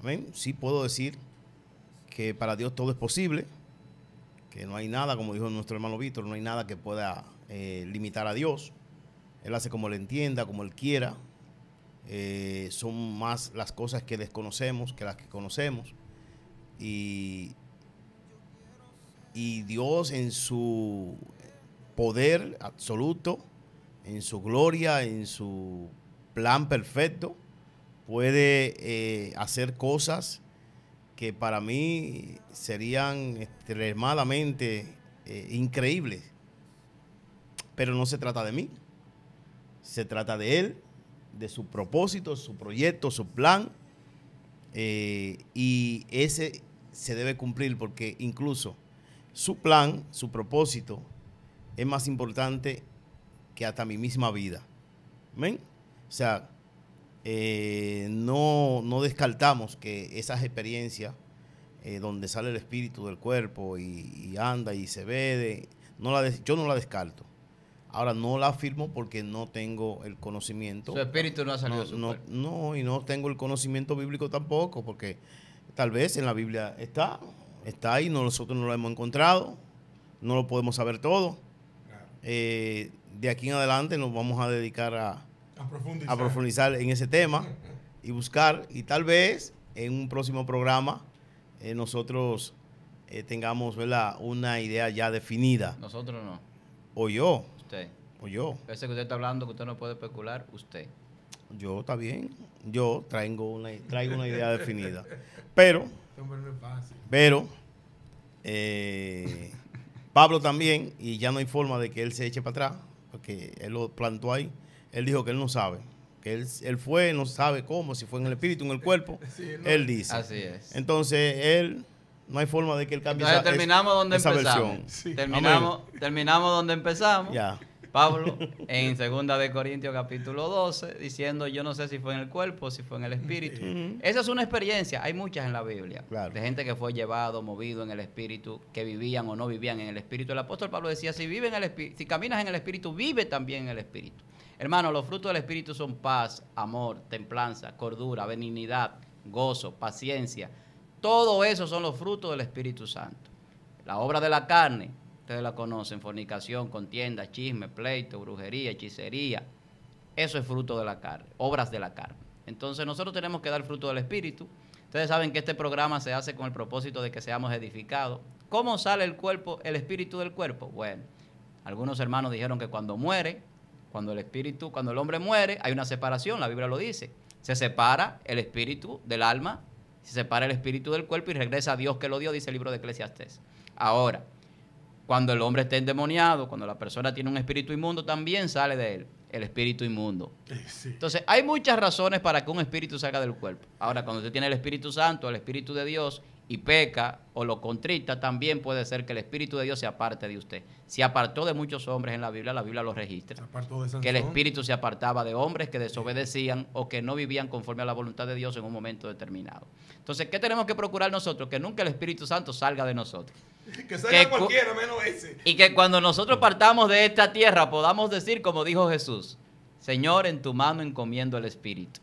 ¿Amén? Sí puedo decir que para Dios todo es posible, que no hay nada, como dijo nuestro hermano Víctor, no hay nada que pueda eh, limitar a Dios. Él hace como le entienda, como él quiera. Eh, son más las cosas que desconocemos que las que conocemos. Y, Dios en su poder absoluto, en su gloria, en su plan perfecto, puede eh, hacer cosas que para mí serían extremadamente eh, increíbles. Pero no se trata de mí, se trata de él, de su propósito, su proyecto, su plan. Eh, y ese se debe cumplir porque incluso su plan, su propósito, es más importante que hasta mi misma vida. O sea, eh, no, no, descartamos que esas experiencias eh, donde sale el espíritu del cuerpo y, anda y se ve, no la yo no la descarto. Ahora no la afirmo porque no tengo el conocimiento. Su espíritu no ha salido. No, no, y no tengo el conocimiento bíblico tampoco, porque tal vez en la Biblia está, está ahí, nosotros no lo hemos encontrado, no lo podemos saber todo. Eh, de aquí en adelante nos vamos a dedicar a, a profundizar. en ese tema y buscar, y tal vez en un próximo programa eh, nosotros eh, tengamos una idea ya definida. Nosotros no. O yo. Usted. O yo. ese que usted está hablando que usted no puede especular, usted. Yo, está bien. Yo traigo una, traigo una idea definida. Pero, este pero, eh, Pablo también, y ya no hay forma de que él se eche para atrás, porque él lo plantó ahí. Él dijo que él no sabe. Que él, fue, no sabe cómo, si fue en el espíritu, en el cuerpo. Él dice. Así es. Entonces, él no hay forma de que él cambie terminamos donde empezamos. Terminamos, donde empezamos. Ya. Pablo, en 2 Corintios capítulo 12, diciendo, yo no sé si fue en el cuerpo, si fue en el espíritu. Esa es una experiencia, hay muchas en la Biblia, de gente que fue llevado, movido en el espíritu, que vivían o no vivían en el espíritu. El apóstol Pablo decía, si, si caminas en el espíritu, vive también en el espíritu. Hermano, los frutos del Espíritu son paz, amor, templanza, cordura, benignidad, gozo, paciencia. Todo eso son los frutos del Espíritu Santo. La obra de la carne, ustedes la conocen, fornicación, contienda, chisme, pleito, brujería, hechicería. Eso es fruto de la carne, obras de la carne. Entonces nosotros tenemos que dar fruto del Espíritu. Ustedes saben que este programa se hace con el propósito de que seamos edificados. ¿Cómo sale el cuerpo, el espíritu del cuerpo? Bueno, algunos hermanos dijeron que cuando muere, cuando el espíritu, cuando el hombre muere, hay una separación, la Biblia lo dice. Se separa el espíritu del alma, se separa el espíritu del cuerpo y regresa a Dios que lo dio, dice el libro de Eclesiastes. Ahora, cuando el hombre está endemoniado, cuando la persona tiene un espíritu inmundo, también sale de él el espíritu inmundo. Entonces, hay muchas razones para que un espíritu salga del cuerpo. Ahora, cuando usted tiene el Espíritu Santo, el Espíritu de Dios, y peca o lo contrita, también puede ser que el Espíritu de Dios se aparte de usted. Se apartó de muchos hombres en la Biblia, la Biblia lo registra. que el Espíritu se apartaba de hombres que desobedecían o que no vivían conforme a la voluntad de Dios en un momento determinado. Entonces, ¿qué tenemos que procurar nosotros? Que nunca el Espíritu Santo salga de nosotros. Que salga cualquiera menos ese. Y que cuando nosotros partamos de esta tierra podamos decir, como dijo Jesús, Señor, en tu mano encomiendo el Espíritu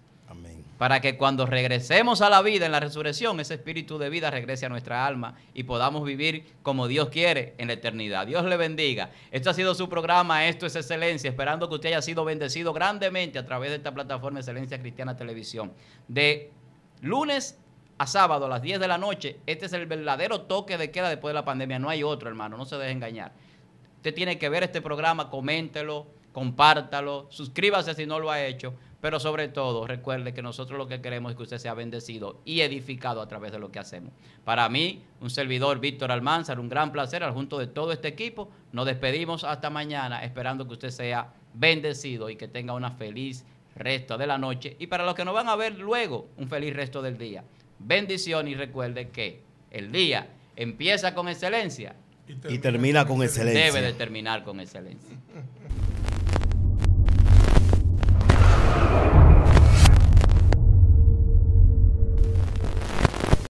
para que cuando regresemos a la vida en la resurrección, ese espíritu de vida regrese a nuestra alma y podamos vivir como Dios quiere en la eternidad. Dios le bendiga. Esto ha sido su programa, esto es Excelencia, esperando que usted haya sido bendecido grandemente a través de esta plataforma Excelencia Cristiana Televisión. De lunes a sábado a las 10 de la noche, este es el verdadero toque de queda después de la pandemia, no hay otro hermano, no se deje engañar. Usted tiene que ver este programa, coméntelo, compártalo, suscríbase si no lo ha hecho pero sobre todo, recuerde que nosotros lo que queremos es que usted sea bendecido y edificado a través de lo que hacemos. Para mí, un servidor, Víctor Almanzar, un gran placer, al junto de todo este equipo. Nos despedimos hasta mañana, esperando que usted sea bendecido y que tenga una feliz resto de la noche. Y para los que nos van a ver luego, un feliz resto del día. Bendición y recuerde que el día empieza con excelencia y termina, con excelencia. Debe de terminar con excelencia. you